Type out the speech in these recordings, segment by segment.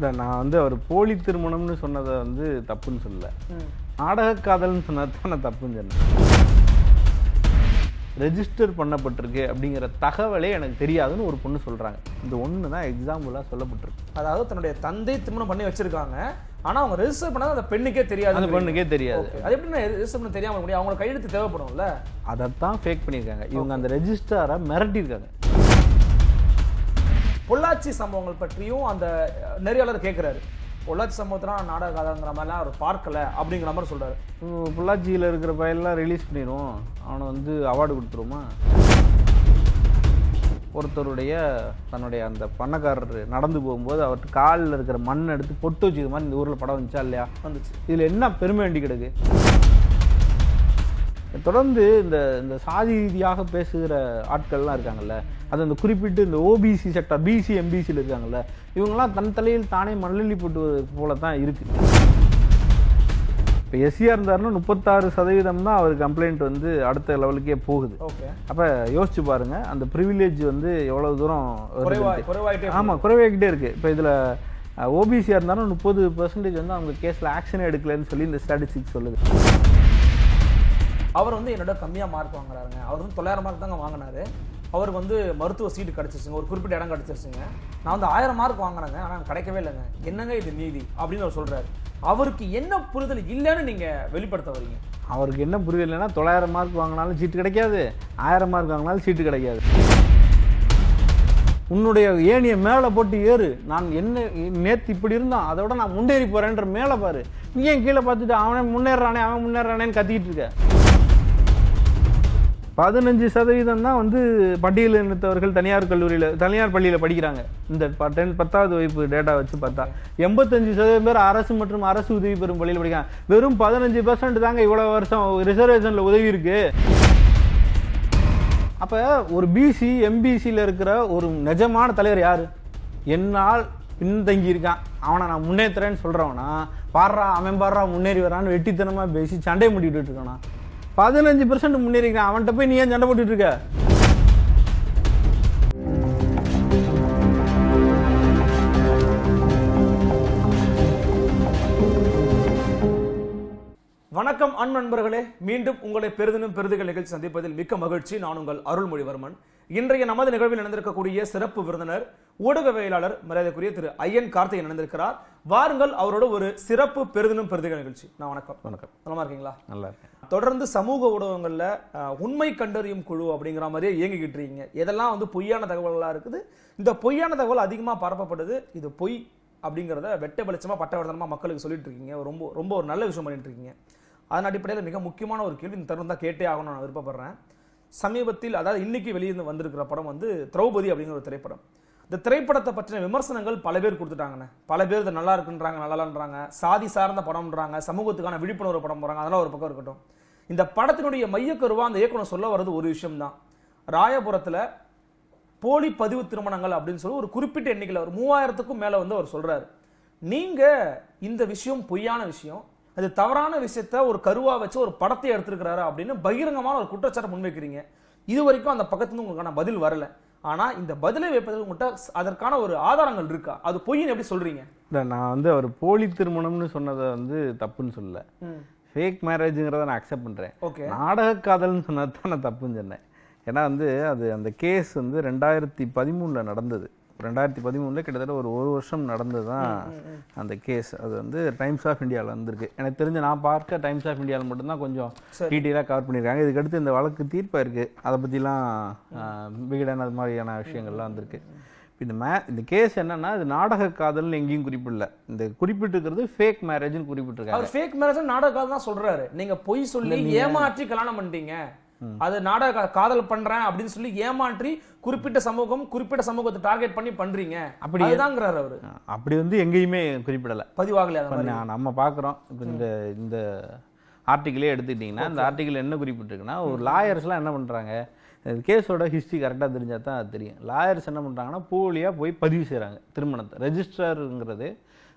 இல்லை நான் வந்து அவர் போலி திருமணம்னு சொன்னதை வந்து தப்புன்னு சொல்லலை நாடக காதல்னு சொன்னது தான் நான் தப்புன்னு சொன்னேன் ரெஜிஸ்டர் பண்ணப்பட்டிருக்கு அப்படிங்கிற தகவலே எனக்கு தெரியாதுன்னு ஒரு பொண்ணு சொல்கிறாங்க இந்த ஒன்று தான் எக்ஸாம்பிளாக சொல்லப்பட்டிருக்கு அதாவது தன்னுடைய தந்தை திருமணம் பண்ணி வச்சிருக்காங்க ஆனால் அவங்க ரெஜிஸ்டர் பண்ணால் அந்த பெண்ணுக்கே தெரியாது அந்த பெண்ணுக்கே தெரியாது அது எப்படி நான் ரிஜிஸ்டர் பண்ண தெரியாமல் முடியும் அவங்களுக்கு கையெழுத்து தேவைப்படும்ல அதைத்தான் ஃபேக் பண்ணியிருக்காங்க இவங்க அந்த ரெஜிஸ்டாரை மிரட்டியிருக்காங்க பொள்ளாச்சி சம்பவங்கள் பற்றியும் அந்த நெறியாளர் கேட்குறாரு பொள்ளாச்சி சம்பவத்தில் நாடக கதைங்கிற மாதிரிலாம் அவர் பார்க்கல அப்படிங்கிற மாதிரி சொல்கிறாரு பொள்ளாச்சியில் இருக்கிற பயிலெலாம் ரிலீஸ் பண்ணிடுவோம் அவனை வந்து அவார்டு கொடுத்துருவோமா ஒருத்தருடைய தன்னுடைய அந்த பணக்காரர் நடந்து போகும்போது அவர்கிட்ட காலில் இருக்கிற மண் எடுத்து பொட்டு வச்சுக்கிற மாதிரி இந்த ஊரில் படம் வந்துச்சா இல்லையா வந்துச்சு இதில் என்ன பெருமை வேண்டி கிடக்கு தொடர்ந்து இந்த இந்த சாதி ரீதியாக பேசுகிற ஆட்கள்லாம் இருக்காங்கல்ல அது அந்த குறிப்பிட்டு இந்த ஓபிசி செக்டர் பிசி எம்பிசியில் இருக்காங்கல்ல இவங்கெல்லாம் தன் தலையில் தானே மண்ணெல்லி போட்டுவது போல தான் இருக்குது இப்போ எஸ்சியாக இருந்தாருன்னா முப்பத்தாறு சதவீதம் தான் அவர் கம்ப்ளைண்ட் வந்து அடுத்த லெவலுக்கே போகுது ஓகே அப்போ யோசிச்சு பாருங்கள் அந்த ப்ரிவிலேஜ் வந்து எவ்வளோ தூரம் ஆமாம் குறைவாகிட்டே இருக்குது இப்போ இதில் ஓபிசியாக இருந்தாலும் முப்பது பர்சன்டேஜ் வந்து அவங்க கேஸில் ஆக்ஷன் எடுக்கலன்னு சொல்லி இந்த ஸ்டாட்டிஸ்டிக் சொல்லுது அவர் வந்து என்னோட கம்மியாக மார்க் வாங்குறாருங்க அவர் வந்து தொள்ளாயிரம் மார்க் தாங்க வாங்கினாரு அவருக்கு வந்து மருத்துவ சீட்டு கிடச்சிருச்சுங்க ஒரு குறிப்பிட்ட இடம் கிடச்சிருச்சுங்க நான் வந்து ஆயிரம் மார்க் வாங்கினேங்க ஆனால் கிடைக்கவே இல்லைங்க என்னங்க இது நீதி அப்படின்னு அவர் சொல்கிறாரு அவருக்கு என்ன புரிதல் இல்லைன்னு நீங்கள் வெளிப்படுத்த வரீங்க அவருக்கு என்ன புரிதல் இல்லைன்னா தொள்ளாயிரம் மார்க் வாங்கினாலும் சீட்டு கிடைக்காது ஆயிரம் மார்க் வாங்கினாலும் சீட்டு கிடைக்காது உன்னுடைய ஏணியை மேலே போட்டு ஏறு நான் என்ன நேற்று இப்படி இருந்தான் அதை விட நான் முன்னேறி போகிறேன்ற மேலே பாரு நீ ஏன் கீழே பார்த்துட்டு அவனே முன்னேறானே அவன் முன்னேறானேன்னு கத்திக்கிட்டு இருக்க பதினஞ்சு சதவீதம் தான் வந்து பட்டியல் இனத்தவர்கள் தனியார் கல்லூரியில் தனியார் பள்ளியில் படிக்கிறாங்க இந்த டென் பத்தாவது வகுப்பு டேட்டா வச்சு பார்த்தா எண்பத்தஞ்சு சதவீதம் பேர் அரசு மற்றும் அரசு உதவி பெறும் பள்ளியில் படிக்கிறாங்க வெறும் பதினஞ்சு பர்சன்ட் தாங்க இவ்வளோ வருஷம் ரிசர்வேஷனில் உதவி இருக்கு அப்போ ஒரு பிசி எம்பிசியில் இருக்கிற ஒரு நிஜமான தலைவர் யார் என்னால் பின்தங்கியிருக்கான் அவனை நான் முன்னேற்றுறேன்னு சொல்கிறவனா பாடுறா அவன் பாடுறா முன்னேறி வரான்னு வெட்டித்தனமாக பேசி சண்டை முடிக்கிட்டு இருக்கானா பதினஞ்சு பெர்சன்ட் முன்னேறிக்கிறான் அவன்கிட்ட போய் நீ ஏன் சண்டை போட்டுட்டு இருக்க வணக்கம் அன் நண்பர்களே மீண்டும் உங்களை பெருதினும் பெருதுகள் நிகழ்ச்சி சந்திப்பதில் மிக்க மகிழ்ச்சி நான் உங்கள் அருள்மொழிவர்மன் இன்றைய நமது நிகழ்வில் நடந்திருக்கக்கூடிய சிறப்பு விருந்தினர் ஊடகவியலாளர் மரியாதைக்குரிய திரு ஐயன் கார்த்திகை நடந்திருக்கிறார் வாருங்கள் அவரோட ஒரு சிறப்பு பெருதினும் பெருதுகள் நிகழ்ச்சி நான் வணக்கம் வணக்கம் நல்லா இருக்கீங்களா நல்லா இருக்கேன் தொடர்ந்து சமூக ஊடகங்களில் உண்மை கண்டறியும் குழு அப்படிங்கிற மாதிரியே இயங்கிக்கிட்டு இருக்கீங்க எதெல்லாம் வந்து பொய்யான தகவல்களாக இருக்குது இந்த பொய்யான தகவல் அதிகமாக பரப்பப்படுது இது பொய் அப்படிங்கிறத வெட்ட வெளிச்சமாக பட்டவர்தனமாக மக்களுக்கு சொல்லிட்டு இருக்கீங்க ரொம்ப ரொம்ப ஒரு நல்ல விஷயம் பண்ணிட்டு இருக்கீங்க அதன் அடிப்படையில் மிக முக்கியமான ஒரு கேள்வி இந்த தருணம் தான் கேட்டே ஆகணும் நான் விருப்பப்படுறேன் சமீபத்தில் அதாவது இன்னைக்கு வெளியே வந்திருக்கிற படம் வந்து திரௌபதி அப்படிங்கிற ஒரு திரைப்படம் இந்த திரைப்படத்தை பற்றின விமர்சனங்கள் பல பேர் கொடுத்துட்டாங்கண்ணே பல பேர் இதை நல்லா இருக்குன்றாங்க நல்லான்றாங்க சாதி சார்ந்த படம்ன்றாங்க சமூகத்துக்கான விழிப்புணர்வு படம் போகிறாங்க அதெல்லாம் ஒரு பக்கம் இருக்கட்டும் இந்த படத்தினுடைய மையக்கருவா அந்த இயக்குனர் சொல்ல வர்றது ஒரு விஷயம்தான் ராயபுரத்தில் போலி பதிவு திருமணங்கள் அப்படின்னு சொல்லி ஒரு குறிப்பிட்ட எண்ணிக்கையில் ஒரு மூவாயிரத்துக்கும் மேலே வந்து அவர் சொல்கிறார் நீங்கள் இந்த விஷயம் பொய்யான விஷயம் அது தவறான விஷயத்த ஒரு கருவா வச்சு ஒரு படத்தை எடுத்திருக்கிறாரு அப்படின்னு பகிரங்கமான ஒரு குற்றச்சாட்டை முன்வைக்கிறீங்க இது வரைக்கும் அந்த பக்கத்துலேருந்து உங்களுக்கான பதில் வரல ஆனால் இந்த பதிலை வைப்பதற்கு உங்கள்கிட்ட அதற்கான ஒரு ஆதாரங்கள் இருக்கா அது பொய்ன்னு எப்படி சொல்கிறீங்க இல்லை நான் வந்து அவர் போலி திருமணம்னு சொன்னதை வந்து தப்புன்னு சொல்லலை ஃபேக் மேரேஜுங்கிறத நான் அக்செப்ட் பண்ணுறேன் ஓகே நாடக காதல்னு சொன்னது தான் நான் தப்புன்னு சொன்னேன் ஏன்னா வந்து அது அந்த கேஸ் வந்து ரெண்டாயிரத்தி பதிமூணில் நடந்தது ரெண்டாயிரத்தி பதிமூணில் கிட்டத்தட்ட ஒரு ஒரு வருஷம் நடந்தது தான் அந்த கேஸ் அது வந்து டைம்ஸ் ஆஃப் இந்தியாவில் வந்திருக்கு எனக்கு தெரிஞ்சு நான் பார்க்க டைம்ஸ் ஆஃப் இந்தியாவில் மட்டும்தான் கொஞ்சம் டீட்டெயிலாக கவர் பண்ணியிருக்காங்க இதுக்கடுத்து இந்த வழக்கு தீர்ப்பாக இருக்குது அதை பற்றிலாம் விகடன் அது மாதிரியான விஷயங்கள்லாம் வந்திருக்கு இந்த மே இந்த கேஸ் என்னன்னா இது நாடக காதல்னு எங்கேயும் குறிப்பிடல இந்த குறிப்பிட்டிருக்கிறது ஃபேக் மேரேஜ்னு குறிப்பிட்டிருக்காரு அவர் ஃபேக் மேரேஜ் நாடக காதல் தான் சொல்றாரு நீங்க பொய் சொல்லி ஏமாற்றி கல்யாணம் பண்ணிட்டீங்க அது நாடக காதல் பண்றேன் அப்படின்னு சொல்லி ஏமாற்றி குறிப்பிட்ட சமூகம் குறிப்பிட்ட சமூகத்தை டார்கெட் பண்ணி பண்றீங்க அப்படி அதுதாங்கிறாரு அவரு அப்படி வந்து எங்கேயுமே குறிப்பிடல பதிவாகல நம்ம பாக்குறோம் இப்போ இந்த இந்த எடுத்துக்கிட்டீங்கன்னா எடுத்துக்கிட்டிங்கன்னா இந்த ஆர்டிகிள் என்ன குறிப்பிட்டிருக்குன்னா ஒரு லாயர்ஸ்லாம் என்ன பண்ணுறாங்க கேஸோட ஹிஸ்ட்ரி கரெக்டாக தெரிஞ்சால் தான் அது தெரியும் லாயர்ஸ் என்ன பண்ணுறாங்கன்னா போலியாக போய் பதிவு செய்கிறாங்க திருமணத்தை ரெஜிஸ்டருங்கிறது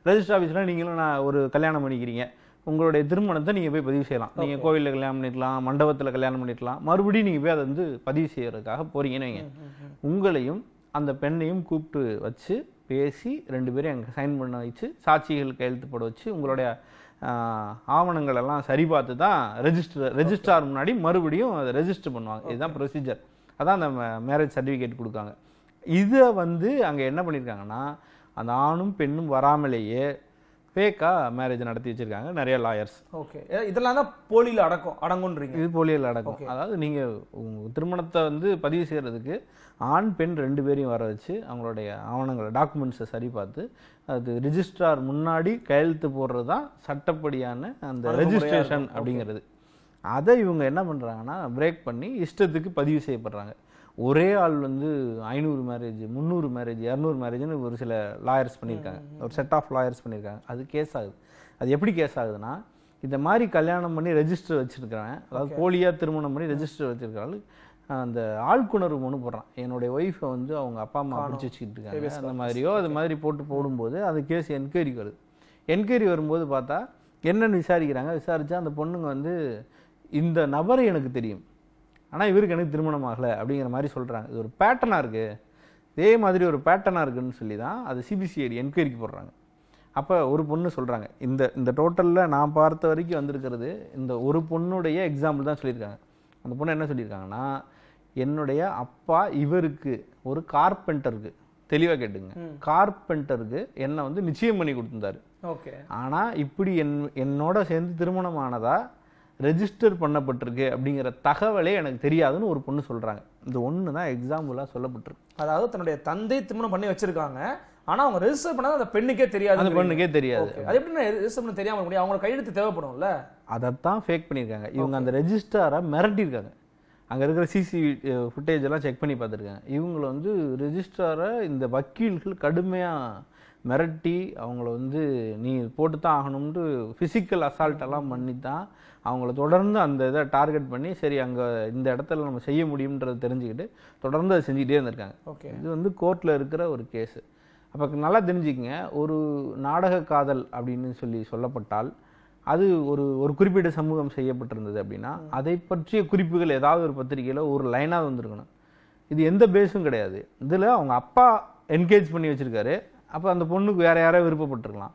ரெஜிஸ்டர் ஆஃபீஸில் நீங்களும் நான் ஒரு கல்யாணம் பண்ணிக்கிறீங்க உங்களுடைய திருமணத்தை நீங்கள் போய் பதிவு செய்யலாம் நீங்கள் கோவிலில் கல்யாணம் பண்ணிக்கலாம் மண்டபத்தில் கல்யாணம் பண்ணிக்கலாம் மறுபடியும் நீங்கள் போய் அதை வந்து பதிவு செய்கிறதுக்காக போகிறீங்கன்னு வைங்க உங்களையும் அந்த பெண்ணையும் கூப்பிட்டு வச்சு பேசி ரெண்டு பேரும் அங்கே சைன் பண்ண வச்சு சாட்சிகள் கையெழுத்து போட வச்சு உங்களுடைய ஆவணங்கள் எல்லாம் சரி பார்த்து தான் ரெஜிஸ்டர் ரெஜிஸ்டார் முன்னாடி மறுபடியும் அதை ரெஜிஸ்டர் பண்ணுவாங்க இதுதான் ப்ரொசீஜர் அதான் அந்த மேரேஜ் சர்டிஃபிகேட் கொடுக்காங்க இதை வந்து அங்கே என்ன பண்ணியிருக்காங்கன்னா அந்த ஆணும் பெண்ணும் வராமலேயே ஃபேக்காக மேரேஜ் நடத்தி வச்சுருக்காங்க நிறைய லாயர்ஸ் ஓகே இதெல்லாம் தான் போலியில் அடக்கும் அடங்குன்றீங்க இது போலியில் அடக்கும் அதாவது நீங்கள் திருமணத்தை வந்து பதிவு செய்கிறதுக்கு ஆண் பெண் ரெண்டு பேரையும் வர வச்சு அவங்களுடைய ஆவணங்களை டாக்குமெண்ட்ஸை சரி பார்த்து அது ரிஜிஸ்ட்ரார் முன்னாடி கையெழுத்து போடுறது தான் சட்டப்படியான அந்த ரெஜிஸ்ட்ரேஷன் அப்படிங்கிறது அதை இவங்க என்ன பண்ணுறாங்கன்னா பிரேக் பண்ணி இஷ்டத்துக்கு பதிவு செய்யப்படுறாங்க ஒரே ஆள் வந்து ஐநூறு மேரேஜ் முந்நூறு மேரேஜ் இரநூறு மேரேஜ்னு ஒரு சில லாயர்ஸ் பண்ணியிருக்காங்க ஒரு செட் ஆஃப் லாயர்ஸ் பண்ணியிருக்காங்க அது கேஸ் ஆகுது அது எப்படி கேஸ் ஆகுதுன்னா இந்த மாதிரி கல்யாணம் பண்ணி ரெஜிஸ்டர் வச்சுருக்கிறேன் அதாவது போலியாக திருமணம் பண்ணி ரெஜிஸ்டர் வச்சுருக்கிறாள் அந்த ஆழ்குணர்வு ஒன்று போடுறான் என்னுடைய ஒய்ஃபை வந்து அவங்க அப்பா அம்மா பிடிச்சி வச்சுக்கிட்டு இருக்காங்க அந்த மாதிரியோ அது மாதிரி போட்டு போடும்போது அது கேஸ் என்கொயரி வருது என்கொயரி வரும்போது பார்த்தா என்னென்னு விசாரிக்கிறாங்க விசாரித்தா அந்த பொண்ணுங்க வந்து இந்த நபரை எனக்கு தெரியும் ஆனால் இவருக்கு எனக்கு திருமணம் ஆகலை அப்படிங்கிற மாதிரி சொல்கிறாங்க இது ஒரு பேட்டர்னாக இருக்குது இதே மாதிரி ஒரு பேட்டர்னாக இருக்குதுன்னு சொல்லி தான் அது சிபிசிஐடி என்கொயரிக்கு போடுறாங்க அப்போ ஒரு பொண்ணு சொல்கிறாங்க இந்த இந்த டோட்டலில் நான் பார்த்த வரைக்கும் வந்திருக்கிறது இந்த ஒரு பொண்ணுடைய எக்ஸாம்பிள் தான் சொல்லியிருக்காங்க அந்த பொண்ணு என்ன சொல்லியிருக்காங்கன்னா என்னுடைய அப்பா இவருக்கு ஒரு கார்பெண்டருக்கு தெளிவாக கேட்டுங்க கார்பெண்டருக்கு என்னை வந்து நிச்சயம் பண்ணி கொடுத்துருந்தாரு ஓகே ஆனால் இப்படி என் என்னோட சேர்ந்து திருமணம் ஆனதா ரெஜிஸ்டர் பண்ணப்பட்டிருக்கு அப்படிங்கிற தகவலே எனக்கு தெரியாதுன்னு ஒரு பொண்ணு சொல்கிறாங்க இந்த ஒன்று தான் எக்ஸாம்பிளாக சொல்லப்பட்டிருக்கு அதாவது தன்னுடைய தந்தை திருமணம் பண்ணி வச்சிருக்காங்க ஆனால் அவங்க ரெஜிஸ்டர் பண்ணால் அந்த பெண்ணுக்கே தெரியாது அந்த பெண்ணுக்கே தெரியாது அது எப்படி ரெஜிஸ்டர் பண்ண தெரியாமல் முடியும் அவங்க கையெழுத்து தேவைப்படும்ல அதைத்தான் ஃபேக் பண்ணியிருக்காங்க இவங்க அந்த ரெஜிஸ்டாரை மிரட்டியிருக்காங்க அங்கே இருக்கிற சிசிவி ஃபுட்டேஜ் எல்லாம் செக் பண்ணி பார்த்துருக்காங்க இவங்களை வந்து ரெஜிஸ்டரை இந்த வக்கீல்கள் கடுமையாக மிரட்டி அவங்கள வந்து நீ போட்டு தான் ஆகணும்னு ஃபிசிக்கல் அசால்ட்டெல்லாம் பண்ணி தான் அவங்கள தொடர்ந்து அந்த இதை டார்கெட் பண்ணி சரி அங்கே இந்த இடத்துல நம்ம செய்ய முடியுன்றதை தெரிஞ்சுக்கிட்டு தொடர்ந்து அதை செஞ்சுக்கிட்டே இருந்திருக்காங்க ஓகே இது வந்து கோர்ட்டில் இருக்கிற ஒரு கேஸு அப்போ நல்லா தெரிஞ்சுக்கங்க ஒரு நாடக காதல் அப்படின்னு சொல்லி சொல்லப்பட்டால் அது ஒரு ஒரு குறிப்பிட்ட சமூகம் செய்யப்பட்டிருந்தது அப்படின்னா அதை பற்றிய குறிப்புகள் ஏதாவது ஒரு பத்திரிகையில் ஒரு லைனாக வந்திருக்கணும் இது எந்த பேஸும் கிடையாது இதில் அவங்க அப்பா என்கேஜ் பண்ணி வச்சுருக்காரு அப்போ அந்த பொண்ணுக்கு வேறு யாராவது விருப்பப்பட்டிருக்கலாம்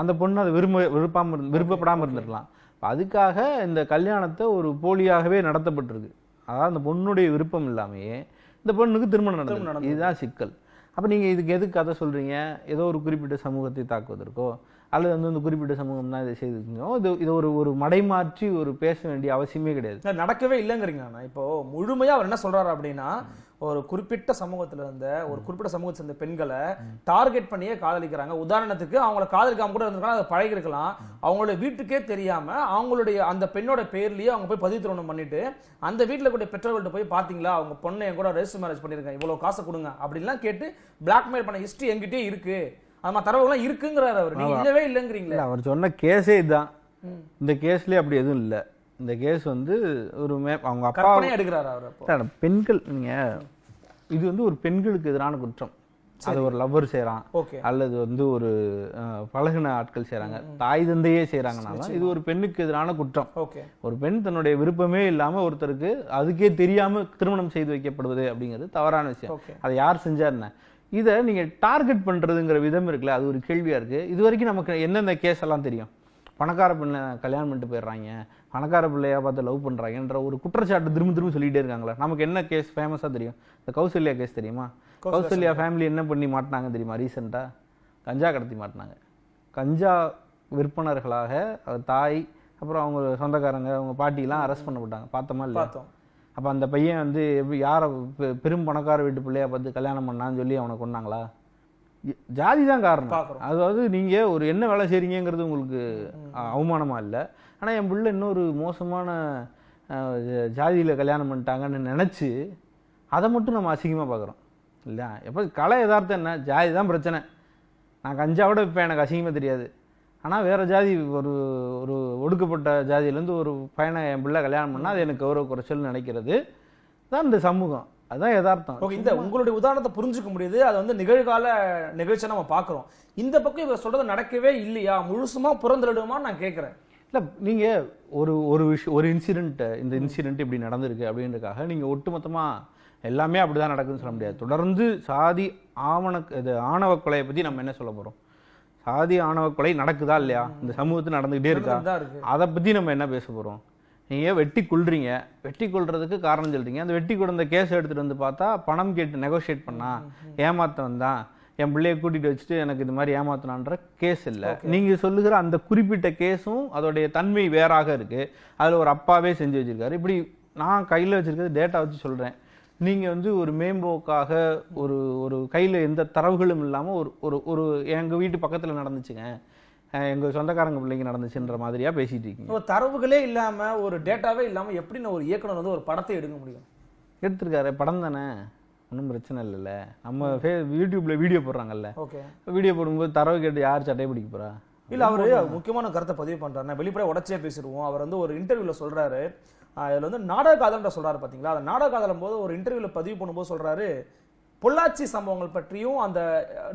அந்த பொண்ணு அதை விரும்ப விருப்பாமல் விருப்பப்படாமல் இருந்திருக்கலாம் அதுக்காக இந்த கல்யாணத்தை ஒரு போலியாகவே நடத்தப்பட்டிருக்கு அதாவது அந்த பொண்ணுடைய விருப்பம் இல்லாமையே இந்த பொண்ணுக்கு திருமணம் நடந்தது இதுதான் சிக்கல் அப்போ நீங்கள் இதுக்கு எதுக்கு கதை சொல்கிறீங்க ஏதோ ஒரு குறிப்பிட்ட சமூகத்தை தாக்குவதற்கோ அல்லது வந்து இந்த குறிப்பிட்ட சமூகம் தான் இதை செய்திருக்கோம் இது இது ஒரு ஒரு மடைமாற்றி ஒரு பேச வேண்டிய அவசியமே கிடையாது நடக்கவே இல்லைங்கிறீங்க ஆனால் இப்போ முழுமையாக அவர் என்ன சொல்கிறாரு அப்படின்னா ஒரு குறிப்பிட்ட சமூகத்தில் இருந்த ஒரு குறிப்பிட்ட சமூகத்தை சேர்ந்த பெண்களை டார்கெட் பண்ணியே காதலிக்கிறாங்க உதாரணத்துக்கு அவங்கள காதலிக்காம கூட இருந்திருக்காங்க அதை பழகிருக்கலாம் அவங்களோட வீட்டுக்கே தெரியாமல் அவங்களுடைய அந்த பெண்ணோட பேர்லேயே அவங்க போய் பதிவு திருமணம் பண்ணிட்டு அந்த வீட்டில் கூட பெற்றோர்கள்ட்ட போய் பார்த்தீங்களா அவங்க பொண்ணை என் கூட ரெஜிஸ்டர் மேரேஜ் பண்ணியிருக்காங்க இவ்வளோ காசை கொடுங்க அப்படின்லாம் கேட்டு பிளாக்மெயில் பண்ண ஹிஸ்ட்ரி எங்கிட்டே இருக்குது ஆமா தரவுகள்லாம் இருக்குங்கிறாரு அவர் நீங்க இல்லவே இல்லைங்கிறீங்களா அவர் சொன்ன கேஸே இதுதான் இந்த கேஸ்லயே அப்படி எதுவும் இல்லை இந்த கேஸ் வந்து ஒரு மே அவங்க அப்பா எடுக்கிறார் அவர் பெண்கள் நீங்க இது வந்து ஒரு பெண்களுக்கு எதிரான குற்றம் அது ஒரு லவ்வர் செய்கிறான் அல்லது வந்து ஒரு பழகின ஆட்கள் செய்கிறாங்க தாய் தந்தையே செய்கிறாங்கனாலும் இது ஒரு பெண்ணுக்கு எதிரான குற்றம் ஒரு பெண் தன்னுடைய விருப்பமே இல்லாமல் ஒருத்தருக்கு அதுக்கே தெரியாமல் திருமணம் செய்து வைக்கப்படுவது அப்படிங்கிறது தவறான விஷயம் அதை யார் செஞ்சார் என்ன இதை நீங்கள் டார்கெட் பண்ணுறதுங்கிற விதம் இருக்குல்ல அது ஒரு கேள்வியாக இருக்குது இது வரைக்கும் நமக்கு என்னென்ன கேஸ் எல்லாம் தெரியும் பணக்கார பிள்ளை கல்யாணம் பண்ணிட்டு போயிடுறாங்க பணக்கார பிள்ளையாக பார்த்து லவ் பண்ணுறாங்கன்ற ஒரு குற்றச்சாட்டு திரும்ப திரும்ப சொல்லிகிட்டே இருக்காங்களே நமக்கு என்ன கேஸ் ஃபேமஸாக தெரியும் இந்த கௌசல்யா கேஸ் தெரியுமா கௌசல்யா ஃபேமிலி என்ன பண்ணி மாட்டினாங்க தெரியுமா ரீசெண்டாக கஞ்சா கடத்தி மாட்டினாங்க கஞ்சா விற்பனர்களாக தாய் அப்புறம் அவங்க சொந்தக்காரங்க அவங்க பாட்டிலாம் அரெஸ்ட் பண்ணப்பட்டாங்க பார்த்தோமா இல்லை அப்போ அந்த பையன் வந்து எப்படி யாரை பெரும் பணக்கார வீட்டு பிள்ளையா பார்த்து கல்யாணம் பண்ணான்னு சொல்லி அவனை கொண்டாங்களா ஜாதி தான் காரணம் அதாவது நீங்கள் ஒரு என்ன வேலை செய்கிறீங்கிறது உங்களுக்கு அவமானமாக இல்லை ஆனால் என் பிள்ளை இன்னொரு மோசமான ஜாதியில் கல்யாணம் பண்ணிட்டாங்கன்னு நினச்சி அதை மட்டும் நம்ம அசிங்கமாக பார்க்குறோம் இல்லையா எப்போ கலை எதார்த்தம் என்ன ஜாதி தான் பிரச்சனை நான் கஞ்சாவோட இப்போ எனக்கு அசிங்கமாக தெரியாது ஆனால் வேறு ஜாதி ஒரு ஒரு ஒடுக்கப்பட்ட ஜாதியிலேருந்து ஒரு பையனை என் பிள்ளை கல்யாணம் பண்ணால் அது எனக்கு கௌரவ குறைச்சல் நினைக்கிறது தான் இந்த சமூகம் அதுதான் எதார்த்தம் ஓகே இந்த உங்களுடைய உதாரணத்தை புரிஞ்சுக்க முடியுது அதை வந்து நிகழ்கால நிகழ்ச்சியை நம்ம பார்க்குறோம் இந்த பக்கம் இவர் சொல்கிறது நடக்கவே இல்லையா முழுசுமா புறந்தளிடுமான்னு நான் கேட்குறேன் இல்லை நீங்கள் ஒரு ஒரு விஷயம் ஒரு இன்சிடென்ட்டை இந்த இன்சிடென்ட் இப்படி நடந்திருக்கு அப்படின்றக்காக நீங்கள் ஒட்டுமொத்தமாக எல்லாமே அப்படி தான் நடக்குதுன்னு சொல்ல முடியாது தொடர்ந்து சாதி ஆவண இது ஆணவ கொலையை பற்றி நம்ம என்ன சொல்ல போகிறோம் சாதி ஆணவ கொலை நடக்குதா இல்லையா இந்த சமூகத்தில் நடந்துகிட்டே இருக்கா அதை பற்றி நம்ம என்ன பேச போகிறோம் நீங்கள் வெட்டி கொள்றீங்க வெட்டி கொள்றதுக்கு காரணம் சொல்றீங்க அந்த வெட்டி கொடுந்த கேஸ் எடுத்துகிட்டு வந்து பார்த்தா பணம் கேட்டு நெகோஷியேட் பண்ணா ஏமாத்த வந்தான் என் பிள்ளைய கூட்டிகிட்டு வச்சுட்டு எனக்கு இது மாதிரி ஏமாத்தினான்ற கேஸ் இல்லை நீங்கள் சொல்லுகிற அந்த குறிப்பிட்ட கேஸும் அதோடைய தன்மை வேறாக இருக்குது அதில் ஒரு அப்பாவே செஞ்சு வச்சுருக்காரு இப்படி நான் கையில் வச்சுருக்கிறது டேட்டா வச்சு சொல்கிறேன் நீங்கள் வந்து ஒரு மேம்போக்காக ஒரு ஒரு கையில் எந்த தரவுகளும் இல்லாமல் ஒரு ஒரு ஒரு எங்கள் வீட்டு பக்கத்தில் நடந்துச்சுங்க எங்கள் சொந்தக்காரங்க பிள்ளைங்க நடந்துச்சுன்ற மாதிரியாக பேசிகிட்டு இருக்கீங்க ஒரு தரவுகளே இல்லாமல் ஒரு டேட்டாவே இல்லாமல் நான் ஒரு இயக்குனர் வந்து ஒரு படத்தை எடுக்க முடியும் எடுத்திருக்காரு படம் தானே ஒன்றும் பிரச்சனை இல்லைல்ல நம்ம ஃபே யூடியூப்பில் வீடியோ போடுறாங்கல்ல ஓகே வீடியோ போடும்போது தரவு கேட்டு யார் சட்டையை பிடிக்க போகிறா இல்லை அவர் முக்கியமான கருத்தை பதிவு பண்ணுறாரு நான் வெளிப்படையாக உடச்சே பேசிடுவோம் அவர் வந்து ஒரு இன்டர்வியூவில் சொல்கிறாரு அதில் வந்து நாடக காதல்ன்ற சொல்கிறாரு பார்த்தீங்களா அந்த நாடக காதலும் போது ஒரு இன்டர்வியூவில் பதிவு பண்ணும்போது சொல்கிறாரு பொள்ளாச்சி சம்பவங்கள் பற்றியும் அந்த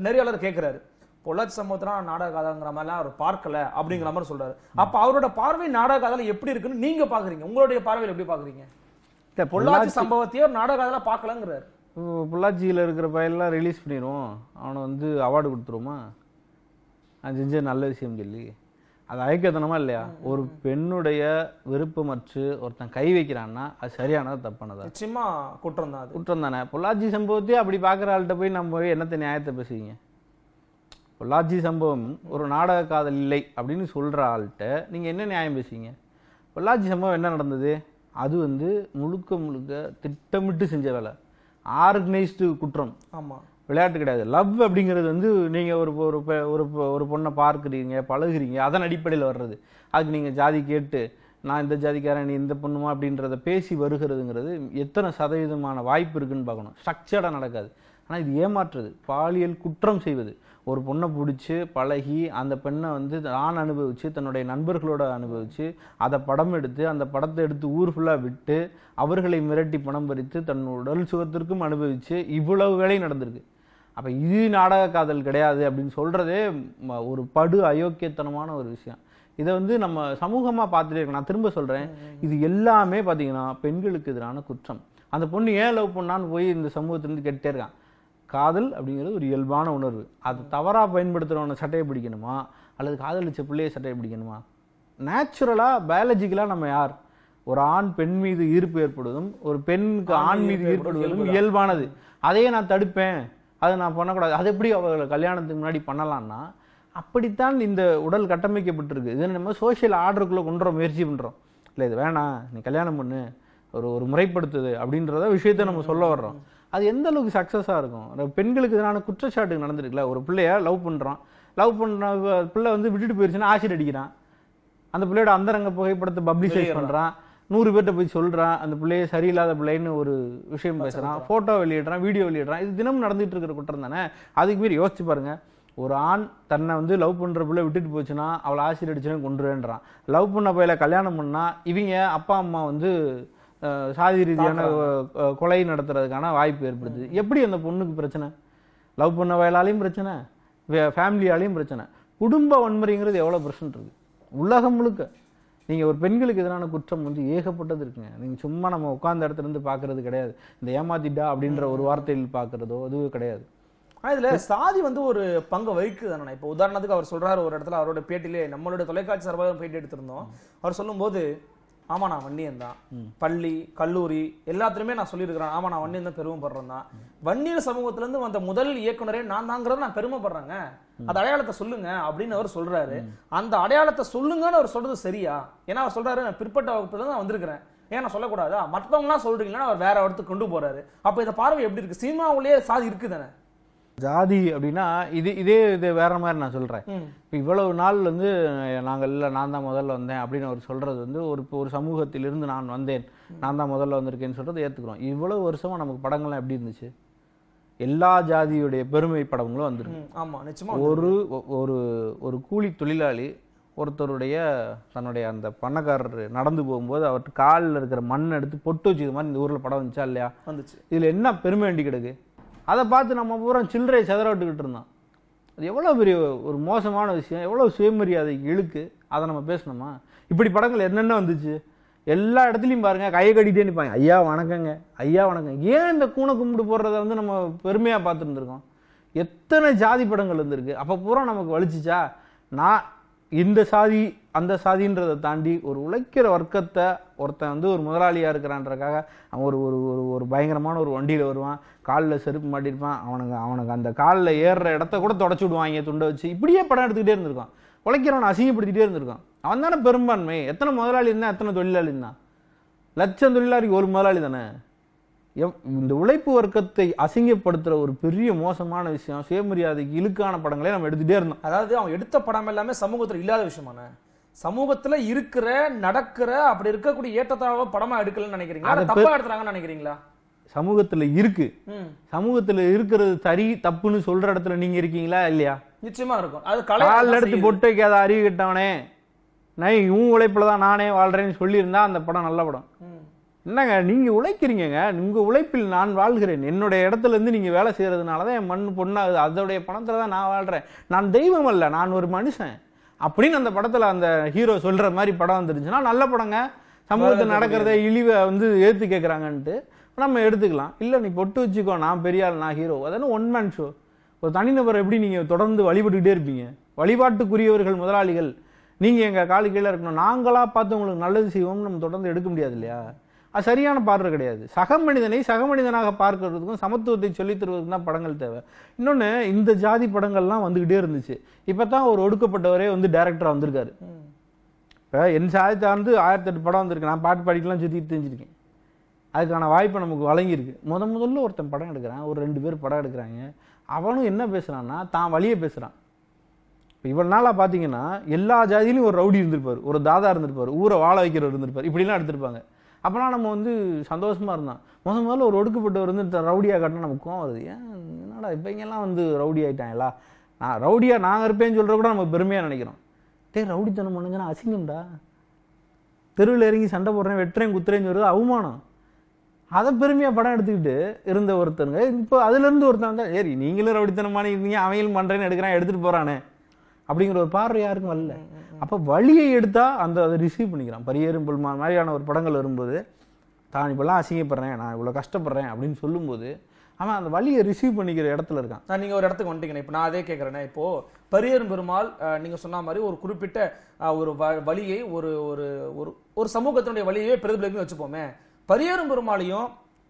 நெறியாளர் கேட்குறாரு பொள்ளாச்சி சம்பவத்தினா நாடக காதலங்கிற மாதிரிலாம் அவர் பார்க்கல அப்படிங்கிற மாதிரி சொல்கிறாரு அப்போ அவரோட பார்வை நாடக காதலம் எப்படி இருக்குன்னு நீங்கள் பார்க்குறீங்க உங்களுடைய பார்வையில் எப்படி பார்க்குறீங்க பொள்ளாச்சி சம்பவத்தையே நாடக காதலாக பார்க்கலங்கிறாரு பொள்ளாச்சியில் இருக்கிற பயிலெலாம் ரிலீஸ் பண்ணிடுவோம் அவனை வந்து அவார்டு கொடுத்துருவோமா அது செஞ்ச நல்ல விஷயம் சொல்லி அது அயக்கத்தனமா இல்லையா ஒரு பெண்ணுடைய விருப்பமற்று ஒருத்தன் கை வைக்கிறான்னா அது சரியானது தப்பானதா நிச்சயமா குற்றம் தான் குற்றம் தானே பொள்ளாச்சி சம்பவத்தையே அப்படி பார்க்குற ஆள்கிட்ட போய் நம்ம போய் என்னத்தை நியாயத்தை பேசுவீங்க பொள்ளாச்சி சம்பவம் ஒரு நாடக காதல் இல்லை அப்படின்னு சொல்கிற ஆள்கிட்ட நீங்கள் என்ன நியாயம் பேசுவீங்க பொள்ளாச்சி சம்பவம் என்ன நடந்தது அது வந்து முழுக்க முழுக்க திட்டமிட்டு செஞ்ச வேலை ஆர்கனைஸ்டு குற்றம் ஆமாம் விளையாட்டு கிடையாது லவ் அப்படிங்கிறது வந்து நீங்கள் ஒரு ஒரு ஒரு ஒரு பொண்ணை பார்க்குறீங்க பழகுறீங்க அதன் அடிப்படையில் வர்றது அதுக்கு நீங்கள் ஜாதி கேட்டு நான் இந்த ஜாதிக்காரன் நீ இந்த பொண்ணுமா அப்படின்றத பேசி வருகிறதுங்கிறது எத்தனை சதவீதமான வாய்ப்பு இருக்குதுன்னு பார்க்கணும் ஸ்ட்ரக்சர்டாக நடக்காது ஆனால் இது ஏமாற்றுறது பாலியல் குற்றம் செய்வது ஒரு பொண்ணை பிடிச்சி பழகி அந்த பெண்ணை வந்து நான் அனுபவித்து தன்னுடைய நண்பர்களோட அனுபவித்து அதை படம் எடுத்து அந்த படத்தை எடுத்து ஊர் ஃபுல்லாக விட்டு அவர்களை மிரட்டி பணம் பறித்து தன் உடல் சுகத்திற்கும் அனுபவித்து இவ்வளவு வேலை நடந்திருக்கு அப்போ இது நாடக காதல் கிடையாது அப்படின்னு சொல்கிறதே ஒரு படு அயோக்கியத்தனமான ஒரு விஷயம் இதை வந்து நம்ம சமூகமாக பார்த்துட்டே இருக்கோம் நான் திரும்ப சொல்கிறேன் இது எல்லாமே பார்த்தீங்கன்னா பெண்களுக்கு எதிரான குற்றம் அந்த பொண்ணு ஏன் லவ் பண்ணான்னு போய் இந்த சமூகத்திலேருந்து கேட்டே இருக்கான் காதல் அப்படிங்கிறது ஒரு இயல்பான உணர்வு அது தவறாக பயன்படுத்துகிறவனை சட்டையை பிடிக்கணுமா அல்லது காதலிச்ச பிள்ளையை சட்டையை பிடிக்கணுமா நேச்சுரலாக பயாலஜிக்கலாக நம்ம யார் ஒரு ஆண் பெண் மீது ஈர்ப்பு ஏற்படுவதும் ஒரு பெண்ணுக்கு ஆண் மீது ஈர்ப்படுவதும் இயல்பானது அதையே நான் தடுப்பேன் அதை நான் பண்ணக்கூடாது அது எப்படி அவர்கள் கல்யாணத்துக்கு முன்னாடி பண்ணலான்னா அப்படித்தான் இந்த உடல் கட்டமைக்கப்பட்டிருக்கு இது நம்ம சோஷியல் ஆர்டருக்குள்ளே கொண்டுற முயற்சி பண்ணுறோம் இல்லை இது வேணாம் நீ கல்யாணம் பண்ணு ஒரு ஒரு முறைப்படுத்துது அப்படின்றத விஷயத்த நம்ம சொல்ல வர்றோம் அது எந்த அளவுக்கு சக்ஸஸாக இருக்கும் பெண்களுக்கு இதனான குற்றச்சாட்டு நடந்திருக்குல்ல ஒரு பிள்ளைய லவ் பண்ணுறான் லவ் பண்ணுற பிள்ளை வந்து விட்டுட்டு போயிடுச்சுன்னா ஆசிட் அடிக்கிறான் அந்த பிள்ளையோட அந்தரங்க புகைப்படத்தை பப்ளிசைஸ் பண்ணுறான் நூறு பேர்கிட்ட போய் சொல்கிறான் அந்த பிள்ளைய சரியில்லாத பிள்ளைன்னு ஒரு விஷயம் பேசுகிறான் ஃபோட்டோ வெளியிடுறான் வீடியோ வெளியிடுறான் இது தினமும் நடந்துகிட்டு இருக்கிற குற்றம் தானே அதுக்கு மீறி யோசிச்சு பாருங்கள் ஒரு ஆண் தன்னை வந்து லவ் பண்ணுற பிள்ளை விட்டுட்டு போச்சுன்னா அவளை ஆசிரியர் அடிச்சுன்னு கொண்டுருவேன்றான் லவ் பண்ண பையில கல்யாணம் பண்ணால் இவங்க அப்பா அம்மா வந்து சாதி ரீதியான கொலை நடத்துறதுக்கான வாய்ப்பு ஏற்படுது எப்படி அந்த பொண்ணுக்கு பிரச்சனை லவ் பண்ண வயலாலையும் பிரச்சனை ஃபேமிலியாலையும் பிரச்சனை குடும்ப வன்முறைங்கிறது எவ்வளோ பிரச்சனை இருக்குது உலகம் முழுக்க நீங்கள் ஒரு பெண்களுக்கு எதிரான குற்றம் வந்து ஏகப்பட்டது இருக்குங்க நீங்கள் சும்மா நம்ம உட்காந்த இடத்துல இருந்து பார்க்கறது கிடையாது இந்த ஏமாத்திட்டா அப்படின்ற ஒரு வார்த்தையில் பார்க்குறதோ அதுவும் கிடையாது இதுல சாதி வந்து ஒரு பங்கு வகிக்குது தானே இப்போ உதாரணத்துக்கு அவர் சொல்றாரு ஒரு இடத்துல அவரோட பேட்டிலே நம்மளோட தொலைக்காட்சி சார்பாக பேட்டி எடுத்திருந்தோம் அவர் சொல்லும்போது ஆமா நான் வன்னியன் தான் பள்ளி கல்லூரி எல்லாத்துலயுமே நான் சொல்லியிருக்கிறேன் ஆமா நான் வன்னியன் தான் பெருமைப்படுறேன் தான் வன்னியர் இருந்து வந்த முதல் இயக்குனரே நான் தாங்கிறத நான் பெருமைப்படுறேங்க அந்த அடையாளத்தை சொல்லுங்க அப்படின்னு அவர் சொல்றாரு அந்த அடையாளத்தை சொல்லுங்கன்னு அவர் சொல்றது சரியா ஏன்னா அவர் சொல்றாரு நான் பிற்பட்ட வகுப்புல தான் வந்திருக்கிறேன் ஏன்னா சொல்லக்கூடாதா எல்லாம் சொல்றீங்களா அவர் வேற இடத்துக்கு கொண்டு போறாரு அப்ப இந்த பார்வை எப்படி இருக்கு சினிமாவுலயே சாதி இருக்குதானே ஜாதி அப்படின்னா இது இதே இது வேற மாதிரி நான் சொல்கிறேன் இப்போ இவ்வளவு நாள் வந்து நாங்கள் இல்லை நான் தான் முதல்ல வந்தேன் அப்படின்னு அவர் சொல்றது வந்து ஒரு இப்போ ஒரு சமூகத்திலிருந்து நான் வந்தேன் நான் தான் முதல்ல வந்திருக்கேன்னு சொல்றது ஏற்றுக்கிறோம் இவ்வளவு வருஷமாக நமக்கு படங்கள்லாம் எப்படி இருந்துச்சு எல்லா ஜாதியுடைய பெருமை படங்களும் வந்துருக்கு ஆமாம் நிச்சயமா ஒரு ஒரு ஒரு கூலி தொழிலாளி ஒருத்தருடைய தன்னுடைய அந்த பண்ணக்காரர் நடந்து போகும்போது அவர்கிட்ட காலில் இருக்கிற மண் எடுத்து பொட்டு வச்சுக்கிற மாதிரி இந்த ஊரில் படம் வந்துச்சா இல்லையா வந்துச்சு இதில் என்ன பெருமை வேண்டி கிடக்கு அதை பார்த்து நம்ம பூரா சில்லறையை செதறவிட்டுக்கிட்டு இருந்தோம் அது எவ்வளோ பெரிய ஒரு மோசமான விஷயம் எவ்வளோ சுயமரியாதை இழுக்கு அதை நம்ம பேசணுமா இப்படி படங்கள் என்னென்ன வந்துச்சு எல்லா இடத்துலையும் பாருங்கள் கையை கட்டிகிட்டே நிற்பாங்க ஐயா வணக்கங்க ஐயா வணக்கம் ஏன் இந்த கூனை கும்பிட்டு போடுறத வந்து நம்ம பெருமையாக பார்த்துருந்துருக்கோம் எத்தனை ஜாதி படங்கள் இருந்திருக்கு அப்போ பூரா நமக்கு வலிச்சிச்சா நான் இந்த சாதி அந்த சாதின்றதை தாண்டி ஒரு உழைக்கிற வர்க்கத்தை ஒருத்தன் வந்து ஒரு முதலாளியாக இருக்கிறான்றக்காக அவன் ஒரு ஒரு ஒரு ஒரு பயங்கரமான ஒரு வண்டியில் வருவான் காலில் செருப்பு மாட்டிருப்பான் அவனுக்கு அவனுக்கு அந்த காலில் ஏறுற இடத்த கூட தொடச்சி விடுவாங்க துண்டை வச்சு இப்படியே படம் எடுத்துக்கிட்டே இருந்திருக்கான் உழைக்கிறவனை அசிங்கப்படுத்திகிட்டே இருந்திருக்கான் அவன் தானே பெரும்பான்மை எத்தனை முதலாளி இருந்தால் எத்தனை தொழிலாளி இருந்தான் லட்சம் தொழிலாளிக்கு ஒரு முதலாளி தானே இந்த உழைப்பு வர்க்கத்தை அசிங்கப்படுத்துற ஒரு பெரிய மோசமான விஷயம் சுயமரியாதைக்கு இழுக்கான படங்களே நம்ம எடுத்துட்டே இருந்தோம் அதாவது அவன் எடுத்த படம் எல்லாமே சமூகத்துல இல்லாத விஷயமான சமூகத்துல இருக்கிற நடக்கிற அப்படி இருக்கக்கூடிய ஏற்றத்தாழ்வ படமா எடுக்கலன்னு நினைக்கிறீங்களா நினைக்கிறீங்களா சமூகத்துல இருக்கு சமூகத்துல இருக்கிறது சரி தப்புன்னு சொல்ற இடத்துல நீங்க இருக்கீங்களா இல்லையா நிச்சயமா இருக்கும் அது காலில் எடுத்து பொட்டு வைக்காத அறிவு கிட்டவனே நான் உன் உழைப்புல தான் நானே வாழ்றேன்னு சொல்லியிருந்தா அந்த படம் நல்ல படம் என்னங்க நீங்கள் உழைக்கிறீங்க உங்கள் உழைப்பில் நான் வாழ்கிறேன் என்னுடைய இடத்துலேருந்து நீங்கள் வேலை செய்கிறதுனால தான் என் மண் பொண்ணாகுது அதோடைய பணத்தில் தான் நான் வாழ்கிறேன் நான் தெய்வம் அல்ல நான் ஒரு மனுஷன் அப்படின்னு அந்த படத்தில் அந்த ஹீரோ சொல்கிற மாதிரி படம் வந்துருச்சுன்னா நல்ல படங்க சமூகத்தில் நடக்கிறத இழிவை வந்து ஏற்று கேட்குறாங்கன்ட்டு நம்ம எடுத்துக்கலாம் இல்லை நீ பொட்டு வச்சுக்கோ நான் பெரியாள் நான் ஹீரோ அதனால் ஒன் மேன் ஷோ ஒரு தனிநபர் எப்படி நீங்கள் தொடர்ந்து வழிபட்டுக்கிட்டே இருப்பீங்க வழிபாட்டுக்குரியவர்கள் முதலாளிகள் நீங்கள் எங்கள் காலு கீழே இருக்கணும் நாங்களாக பார்த்து உங்களுக்கு நல்லது செய்வோம்னு நம்ம தொடர்ந்து எடுக்க முடியாது இல்லையா அது சரியான பார்வை கிடையாது சக மனிதனை சக மனிதனாக பார்க்கறதுக்கும் சமத்துவத்தை சொல்லித் தருவதற்கு தான் படங்கள் தேவை இன்னொன்று இந்த ஜாதி படங்கள்லாம் வந்துக்கிட்டே இருந்துச்சு இப்போ தான் ஒரு ஒடுக்கப்பட்டவரே வந்து டேரக்டராக வந்திருக்காரு இப்போ என் சாயத்தை வந்து ஆயிரத்தி எட்டு படம் வந்திருக்கு நான் பாட்டு பாடிக்கலாம் சுற்றி தெரிஞ்சிருக்கேன் அதுக்கான வாய்ப்பு நமக்கு வழங்கியிருக்கு முத முதல்ல ஒருத்தன் படம் எடுக்கிறான் ஒரு ரெண்டு பேர் படம் எடுக்கிறாங்க அவனும் என்ன பேசுகிறான்னா தான் வழியை பேசுகிறான் இப்போ இவ்வளோ நாளாக பார்த்தீங்கன்னா எல்லா ஜாதியிலையும் ஒரு ரவுடி இருந்திருப்பார் ஒரு தாதா இருந்திருப்பார் ஊரை வாழ வைக்கிறவர் இருந்திருப்பார் இப்படிலாம் எடுத்திருப்பாங்க அப்போலாம் நம்ம வந்து சந்தோஷமாக இருந்தோம் முத முதல்ல ஒரு ஒடுக்கப்பட்டு வந்து ரவுடியாக காட்டினா நமக்கு கோவம் வருது ஏன் என்னடா இப்போ இங்கெல்லாம் வந்து ரவுடி ஆகிட்டாங்களா நான் ரவுடியாக நாங்கள் இருப்பேன்னு சொல்கிற கூட நம்ம பெருமையாக நினைக்கிறோம் டே ரவுடித்தனம் பண்ணுங்கன்னா அசிங்கம்டா தெருவில் இறங்கி சண்டை போடுறேன் வெட்டுறேன் குத்துறேன்னு சொல்கிறது அவமானம் அதை பெருமையாக படம் எடுத்துக்கிட்டு இருந்த ஒருத்தருங்க இப்போ அதுலேருந்து ஒருத்தன் வந்தால் சரி நீங்களும் ரவுடித்தனமான இருந்தீங்க அவங்களும் பண்ணுறேன்னு எடுக்கிறான் எடுத்துகிட்டு போகிறானே அப்படிங்கிற ஒரு பார்வை யாருக்கும் வரல அப்போ வழியை எடுத்தால் அந்த அதை ரிசீவ் பண்ணிக்கிறான் பரியேறும் புல்மா மாதிரியான ஒரு படங்கள் வரும்போது தான் இப்போல்லாம் அசிங்கப்படுறேன் நான் இவ்வளோ கஷ்டப்படுறேன் அப்படின்னு சொல்லும்போது ஆனால் அந்த வழியை ரிசீவ் பண்ணிக்கிற இடத்துல இருக்கான் நான் நீங்கள் ஒரு இடத்துக்கு வந்துட்டீங்க இப்போ நான் அதே கேட்குறேன்னா இப்போது பரியரும் பெருமாள் நீங்கள் சொன்ன மாதிரி ஒரு குறிப்பிட்ட ஒரு வழியை ஒரு ஒரு ஒரு சமூகத்தினுடைய வழியை பிரதிபலிப்புன்னு வச்சுப்போமே பரியேறும் பெருமாளையும்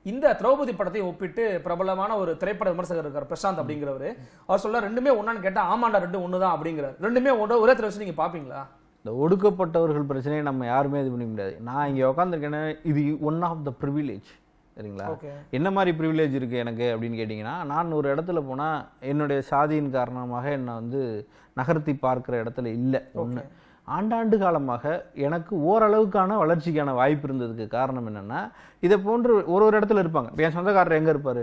இந்த திரௌபதி படத்தையும் ஒப்பிட்டு பிரபலமான ஒரு திரைப்பட விமர்சகர் இருக்கார் பிரசாந்த் அப்படிங்கிறவர் அவர் சொல்ல ரெண்டுமே ஒன்னான்னு கேட்டால் ஆமாண்டா ரெண்டு ஒன்று தான் அப்படிங்கிறார் ரெண்டுமே ஒன்று ஒரே திரைச்சு நீங்கள் பார்ப்பீங்களா இந்த ஒடுக்கப்பட்டவர்கள் பிரச்சனையை நம்ம யாருமே இது பண்ண முடியாது நான் இங்கே உட்காந்துருக்கேன்னா இது ஒன் ஆஃப் த ப்ரிவிலேஜ் சரிங்களா என்ன மாதிரி ப்ரிவிலேஜ் இருக்குது எனக்கு அப்படின்னு கேட்டிங்கன்னா நான் ஒரு இடத்துல போனால் என்னுடைய சாதியின் காரணமாக என்னை வந்து நகர்த்தி பார்க்குற இடத்துல இல்லை ஒன்று ஆண்டாண்டு காலமாக எனக்கு ஓரளவுக்கான வளர்ச்சிக்கான வாய்ப்பு இருந்ததுக்கு காரணம் என்னென்னா இதை போன்று ஒரு ஒரு இடத்துல இருப்பாங்க என் சொந்தக்காரர் எங்கே இருப்பார்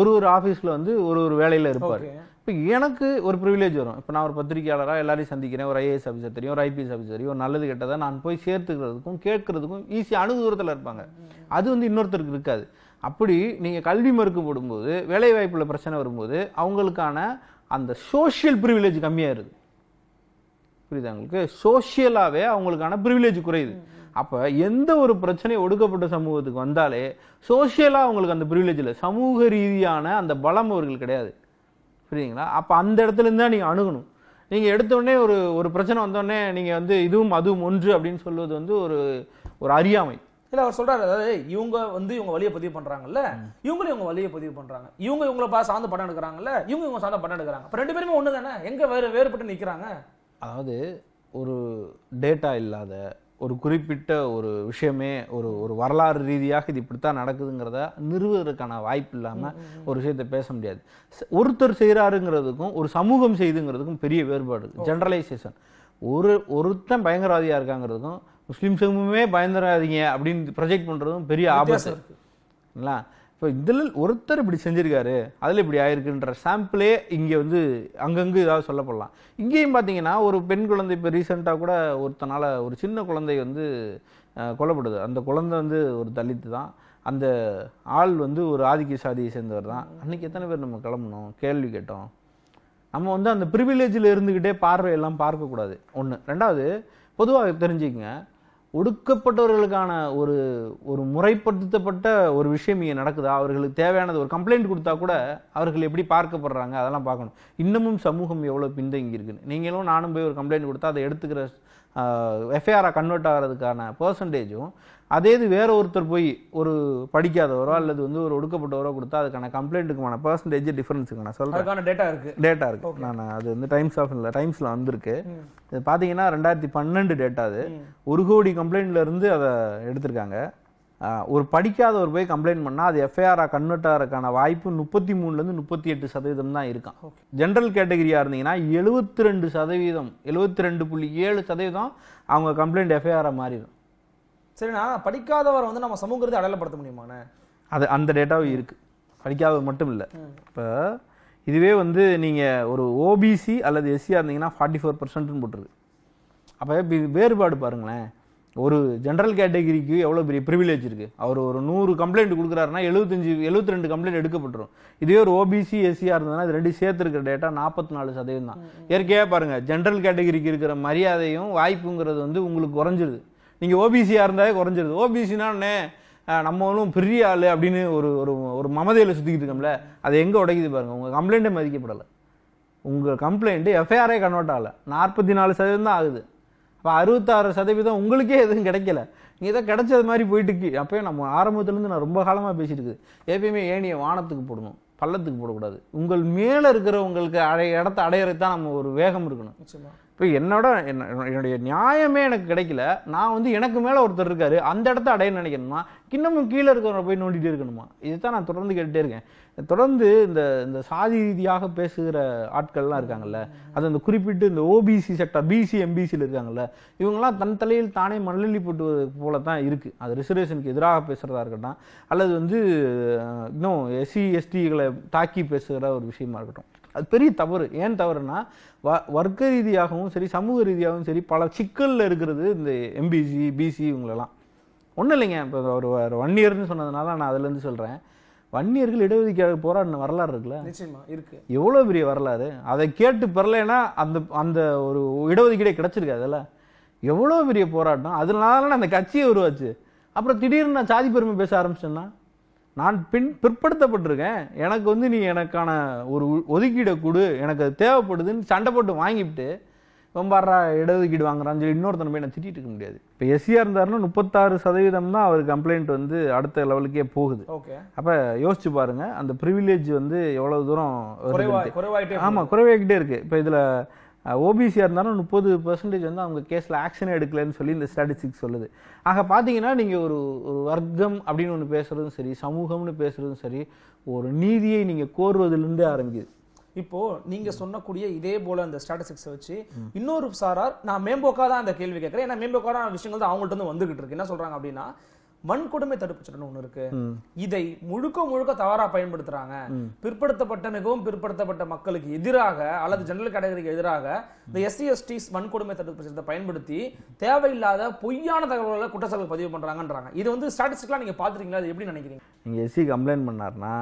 ஒரு ஒரு ஆஃபீஸில் வந்து ஒரு ஒரு வேலையில் இருப்பார் இப்போ எனக்கு ஒரு ப்ரிவிலேஜ் வரும் இப்போ நான் ஒரு பத்திரிகையாளராக எல்லாரையும் சந்திக்கிறேன் ஒரு ஐஏஎஸ் ஆஃபீஸர் தெரியும் ஒரு ஐபிஎஸ் ஆஃபீஸர் தெரியும் நல்லது கெட்டதை நான் போய் சேர்த்துக்கிறதுக்கும் கேட்கறதுக்கும் ஈஸியாக அணு தூரத்தில் இருப்பாங்க அது வந்து இன்னொருத்தருக்கு இருக்காது அப்படி நீங்கள் கல்வி மறுக்கு போடும்போது வேலைவாய்ப்பில் பிரச்சனை வரும்போது அவங்களுக்கான அந்த சோஷியல் ப்ரிவிலேஜ் கம்மியாக இருக்குது புரியுதா அவங்களுக்கு சோஷியலாகவே அவங்களுக்கான ப்ரிவிலேஜ் குறையுது அப்போ எந்த ஒரு பிரச்சனை ஒடுக்கப்பட்ட சமூகத்துக்கு வந்தாலே சோஷியலாக அவங்களுக்கு அந்த ப்ரிவிலேஜ் இல்லை சமூக ரீதியான அந்த பலம் அவர்கள் கிடையாது புரியுதுங்களா அப்போ அந்த இடத்துலேருந்து தான் நீங்கள் அணுகணும் நீங்கள் எடுத்தோடனே ஒரு ஒரு பிரச்சனை வந்தோடனே நீங்கள் வந்து இதுவும் அதுவும் ஒன்று அப்படின்னு சொல்வது வந்து ஒரு ஒரு அறியாமை இல்லை அவர் சொல்கிறார் அதாவது இவங்க வந்து இவங்க வழியை பதிவு பண்ணுறாங்கல்ல இவங்களும் இவங்க வழியை பதிவு பண்ணுறாங்க இவங்க இவங்கள பா சார்ந்து படம் எடுக்கிறாங்கல்ல இவங்க இவங்க சார்ந்த படம் எடுக்கிறாங்க இப்போ ரெண்டு பேருமே ஒன்று தானே எங்கே வேறு வேறுபட்டு நிற்கிறாங்க அதாவது ஒரு டேட்டா இல்லாத ஒரு குறிப்பிட்ட ஒரு விஷயமே ஒரு ஒரு வரலாறு ரீதியாக இது இப்படித்தான் நடக்குதுங்கிறத நிறுவதற்கான வாய்ப்பு இல்லாமல் ஒரு விஷயத்தை பேச முடியாது ஒருத்தர் செய்கிறாருங்கிறதுக்கும் ஒரு சமூகம் செய்துங்கிறதுக்கும் பெரிய வேறுபாடு ஜென்ரலைசேஷன் ஒரு ஒருத்தன் பயங்கரவாதியாக இருக்காங்கிறதுக்கும் முஸ்லீம் சமூகமே பயங்கரவாதிங்க அப்படின்னு ப்ரொஜெக்ட் பண்ணுறதும் பெரிய ஆபாசம் இருக்குங்களா ஸோ இதில் ஒருத்தர் இப்படி செஞ்சுருக்காரு அதில் இப்படி ஆயிருக்குன்ற சாம்பிளே இங்கே வந்து அங்கங்கே ஏதாவது சொல்லப்படலாம் இங்கேயும் பார்த்தீங்கன்னா ஒரு பெண் குழந்தை இப்போ ரீசெண்டாக கூட ஒருத்தனால் ஒரு சின்ன குழந்தை வந்து கொல்லப்படுது அந்த குழந்தை வந்து ஒரு தலித்து தான் அந்த ஆள் வந்து ஒரு ஆதிக்க சாதியை சேர்ந்தவர் தான் அன்றைக்கி எத்தனை பேர் நம்ம கிளம்பணும் கேள்வி கேட்டோம் நம்ம வந்து அந்த ப்ரிவிலேஜில் இருந்துக்கிட்டே பார்வையெல்லாம் பார்க்கக்கூடாது ஒன்று ரெண்டாவது பொதுவாக தெரிஞ்சுக்கங்க ஒடுக்கப்பட்டவர்களுக்கான ஒரு ஒரு முறைப்படுத்தப்பட்ட ஒரு விஷயம் இங்கே நடக்குதா அவர்களுக்கு தேவையானது ஒரு கம்ப்ளைண்ட் கொடுத்தா கூட அவர்கள் எப்படி பார்க்கப்படுறாங்க அதெல்லாம் பார்க்கணும் இன்னமும் சமூகம் எவ்வளோ பின்தங்கி இருக்குன்னு நீங்களும் நானும் போய் ஒரு கம்ப்ளைண்ட் கொடுத்தா அதை எடுத்துக்கிற எஃப்ஐஆராக கன்வெர்ட் ஆகிறதுக்கான பர்சன்டேஜும் அதே இது வேற ஒருத்தர் போய் ஒரு படிக்காதவரோ அல்லது வந்து ஒரு ஒடுக்கப்பட்டவரோ கொடுத்தா அதுக்கான கம்ப்ளைண்ட்டுக்குமான பர்சன்டேஜ் டிஃபரன்ஸுக்கு நான் சொல்றேன் டேட்டா இருக்கு டேட்டா இருக்கு நான் அது வந்து டைம்ஸ் ஆஃப் இல்லை டைம்ஸ்ல வந்திருக்கு இது பார்த்தீங்கன்னா ரெண்டாயிரத்தி பன்னெண்டு டேட்டா அது ஒரு கோடி கம்ப்ளைண்ட்ல இருந்து அதை எடுத்திருக்காங்க ஒரு படிக்காதவர் போய் கம்ப்ளைண்ட் பண்ணால் அது எஃப்ஐஆராக கன்வெர்ட் ஆகிறதுக்கான வாய்ப்பு முப்பத்தி மூணுலேருந்து முப்பத்தி எட்டு சதவீதம் தான் இருக்கான் ஜென்ரல் கேட்டகரியாக இருந்தீங்கன்னா எழுபத்தி ரெண்டு சதவீதம் எழுபத்தி ரெண்டு புள்ளி ஏழு சதவீதம் அவங்க கம்ப்ளைண்ட் எஃப்ஐஆராக மாறிடும் சரிண்ணா படிக்காதவரை வந்து நம்ம சமூகத்தை அடையாளப்படுத்த முடியுமாண்ணே அது அந்த டேட்டாவும் இருக்குது படிக்காதது மட்டும் இல்லை இப்போ இதுவே வந்து நீங்கள் ஒரு ஓபிசி அல்லது எஸ்சியாக இருந்தீங்கன்னா ஃபார்ட்டி ஃபோர் பர்சன்ட்னு போட்டுருக்கு அப்போ இது வேறுபாடு பாருங்களேன் ஒரு ஜென்ரல் கேட்டகிரிக்கு எவ்வளோ பெரிய ப்ரிவிலேஜ் இருக்குது அவர் ஒரு நூறு கம்ப்ளைண்ட் கொடுக்குறாருன்னா எழுபத்தஞ்சி எழுபத்தி ரெண்டு கம்ப்ளைண்ட் எடுக்கப்பட்டுரும் இதுவே ஒரு ஓபிசி எஸ்சியாக இருந்ததுன்னா இது ரெண்டு சேர்த்துருக்கிற டேட்டா நாற்பத்தி நாலு சதவீதம் தான் இயற்கையாக பாருங்கள் ஜென்ரல் கேட்டகிரிக்கு இருக்கிற மரியாதையும் வாய்ப்புங்கிறது வந்து உங்களுக்கு குறைஞ்சிருது நீங்கள் ஓபிசியாக இருந்தாலே குறைஞ்சிருது ஓபிசினானே நம்ம ஒன்றும் பெரிய ஆள் அப்படின்னு ஒரு ஒரு ஒரு மமதையில் சுற்றிக்கிட்டு இருக்கோம்ல அதை எங்கே உடைக்குது பாருங்கள் உங்கள் கம்ப்ளைண்ட்டே மதிக்கப்படலை உங்கள் கம்ப்ளைண்ட்டு எஃப்ஐஆரே கன்வெர்ட் ஆகலை நாற்பத்தி நாலு சதவீதம் தான் ஆகுது அப்போ அறுபத்தாறு சதவீதம் உங்களுக்கே எதுவும் கிடைக்கல நீங்கள் ஏதோ கிடைச்சது மாதிரி போயிட்டு அப்போயே நம்ம ஆரம்பத்துலேருந்து நான் ரொம்ப காலமாக பேசிட்டு எப்பயுமே ஏனியை வானத்துக்கு போடணும் பள்ளத்துக்கு போடக்கூடாது உங்கள் மேலே இருக்கிறவங்களுக்கு அடைய இடத்த அடையிறது தான் நம்ம ஒரு வேகம் இருக்கணும் இப்போ என்னோட என்னுடைய நியாயமே எனக்கு கிடைக்கல நான் வந்து எனக்கு மேலே ஒருத்தர் இருக்காரு அந்த இடத்த அடைய நினைக்கணுமா இன்னமும் கீழே இருக்கிறவரை போய் நோண்டிட்டு இருக்கணுமா இதுதான் நான் தொடர்ந்து கேட்டுட்டே இருக்கேன் தொடர்ந்து இந்த இந்த சாதி ரீதியாக பேசுகிற ஆட்கள்லாம் இருக்காங்கல்ல அது அந்த குறிப்பிட்டு இந்த ஓபிசி செக்டர் பிசி எம்பிசியில் இருக்காங்கல்ல இவங்கெல்லாம் தன் தலையில் தானே மண்ணெல்லி போட்டுவது போல தான் இருக்குது அது ரிசர்வேஷனுக்கு எதிராக பேசுகிறதா இருக்கட்டும் அல்லது வந்து இன்னும் எஸ்சி எஸ்டிகளை தாக்கி பேசுகிற ஒரு விஷயமா இருக்கட்டும் அது பெரிய தவறு ஏன் தவறுனா வ வர்க்க ரீதியாகவும் சரி சமூக ரீதியாகவும் சரி பல சிக்கலில் இருக்கிறது இந்த எம்பிசி பிசி இவங்களெல்லாம் ஒன்றும் இல்லைங்க இப்போ ஒரு வன்னியர்னு சொன்னதுனால நான் அதுலேருந்து சொல்கிறேன் வன்னியர்கள் இடஒதுக்கீடு போராடின வரலாறு இருக்குல்ல நிச்சயமா இருக்கு எவ்வளோ பெரிய வரலாறு அதை கேட்டு பெறலைன்னா அந்த அந்த ஒரு இடஒதுக்கீடே அதில் எவ்வளோ பெரிய போராட்டம் அதனால அந்த கட்சியை உருவாச்சு அப்புறம் திடீர்னு நான் சாதி பெருமை பேச ஆரம்பிச்சேன்னா நான் பின் பிற்படுத்தப்பட்டிருக்கேன் எனக்கு வந்து நீ எனக்கான ஒரு ஒதுக்கீடை கொடு எனக்கு அது தேவைப்படுதுன்னு சண்டை போட்டு வாங்கிவிட்டு ரொம்பறா இடஒதுக்கீடு வாங்குறான்னு சொல்லி இன்னொருத்தனை போய் நான் திட்டிட்டு இருக்க முடியாது இப்போ எஸ்சியாக இருந்தாருன்னா முப்பத்தாறு சதவீதம் தான் அவர் கம்ப்ளைண்ட் வந்து அடுத்த லெவலுக்கே போகுது ஓகே அப்போ யோசிச்சு பாருங்கள் அந்த ப்ரிவிலேஜ் வந்து எவ்வளோ தூரம் ஆமாம் குறைவாகிட்டே இருக்குது இப்போ இதில் ஓபிசியாக இருந்தாலும் முப்பது பர்சன்டேஜ் வந்து அவங்க கேஸில் ஆக்ஷன் எடுக்கலன்னு சொல்லி இந்த ஸ்டாட்டிஸ்டிக்ஸ் சொல்லுது ஆக பார்த்தீங்கன்னா நீங்கள் ஒரு ஒரு வர்க்கம் அப்படின்னு ஒன்று பேசுகிறதும் சரி சமூகம்னு பேசுகிறதும் சரி ஒரு நீதியை நீங்கள் கோருவதிலிருந்தே ஆரம்பிக்குது இப்போ நீங்க சொன்னக்கூடிய இதே போல அந்த ஸ்டாட்டிஸ்டிக்ஸ் வச்சு இன்னொரு சாரார் நான் மேம்போக்காதான் தான் அந்த கேள்வி கேட்குறேன் ஏன்னா மேம்போக்கா விஷயங்கள் தான் அவங்கள்ட்ட வந்து வந்துகிட்டு இருக்கு என்ன சொல்றாங்க அப்படின்னா வன்கொடுமை தடுப்பு சட்டம் ஒன்று இருக்கு இதை முழுக்க முழுக்க தவறா பயன்படுத்துறாங்க பிற்படுத்தப்பட்ட மிகவும் பிற்படுத்தப்பட்ட மக்களுக்கு எதிராக அல்லது ஜெனரல் கேட்டகரிக்கு எதிராக இந்த எஸ்சி எஸ்டிஸ் வன்கொடுமை தடுப்பு சட்டத்தை பயன்படுத்தி தேவையில்லாத பொய்யான தகவல்களை குற்றச்சாட்டு பதிவு பண்றாங்கன்றாங்க இது வந்து ஸ்டாட்டிஸ்டிக்லாம் நீங்க பாத்துறீங்களா அது எப்படி நினைக்கிறீங்க நீங்க எஸ்சி கம்ப்ளைண்ட் பண்ணார்னா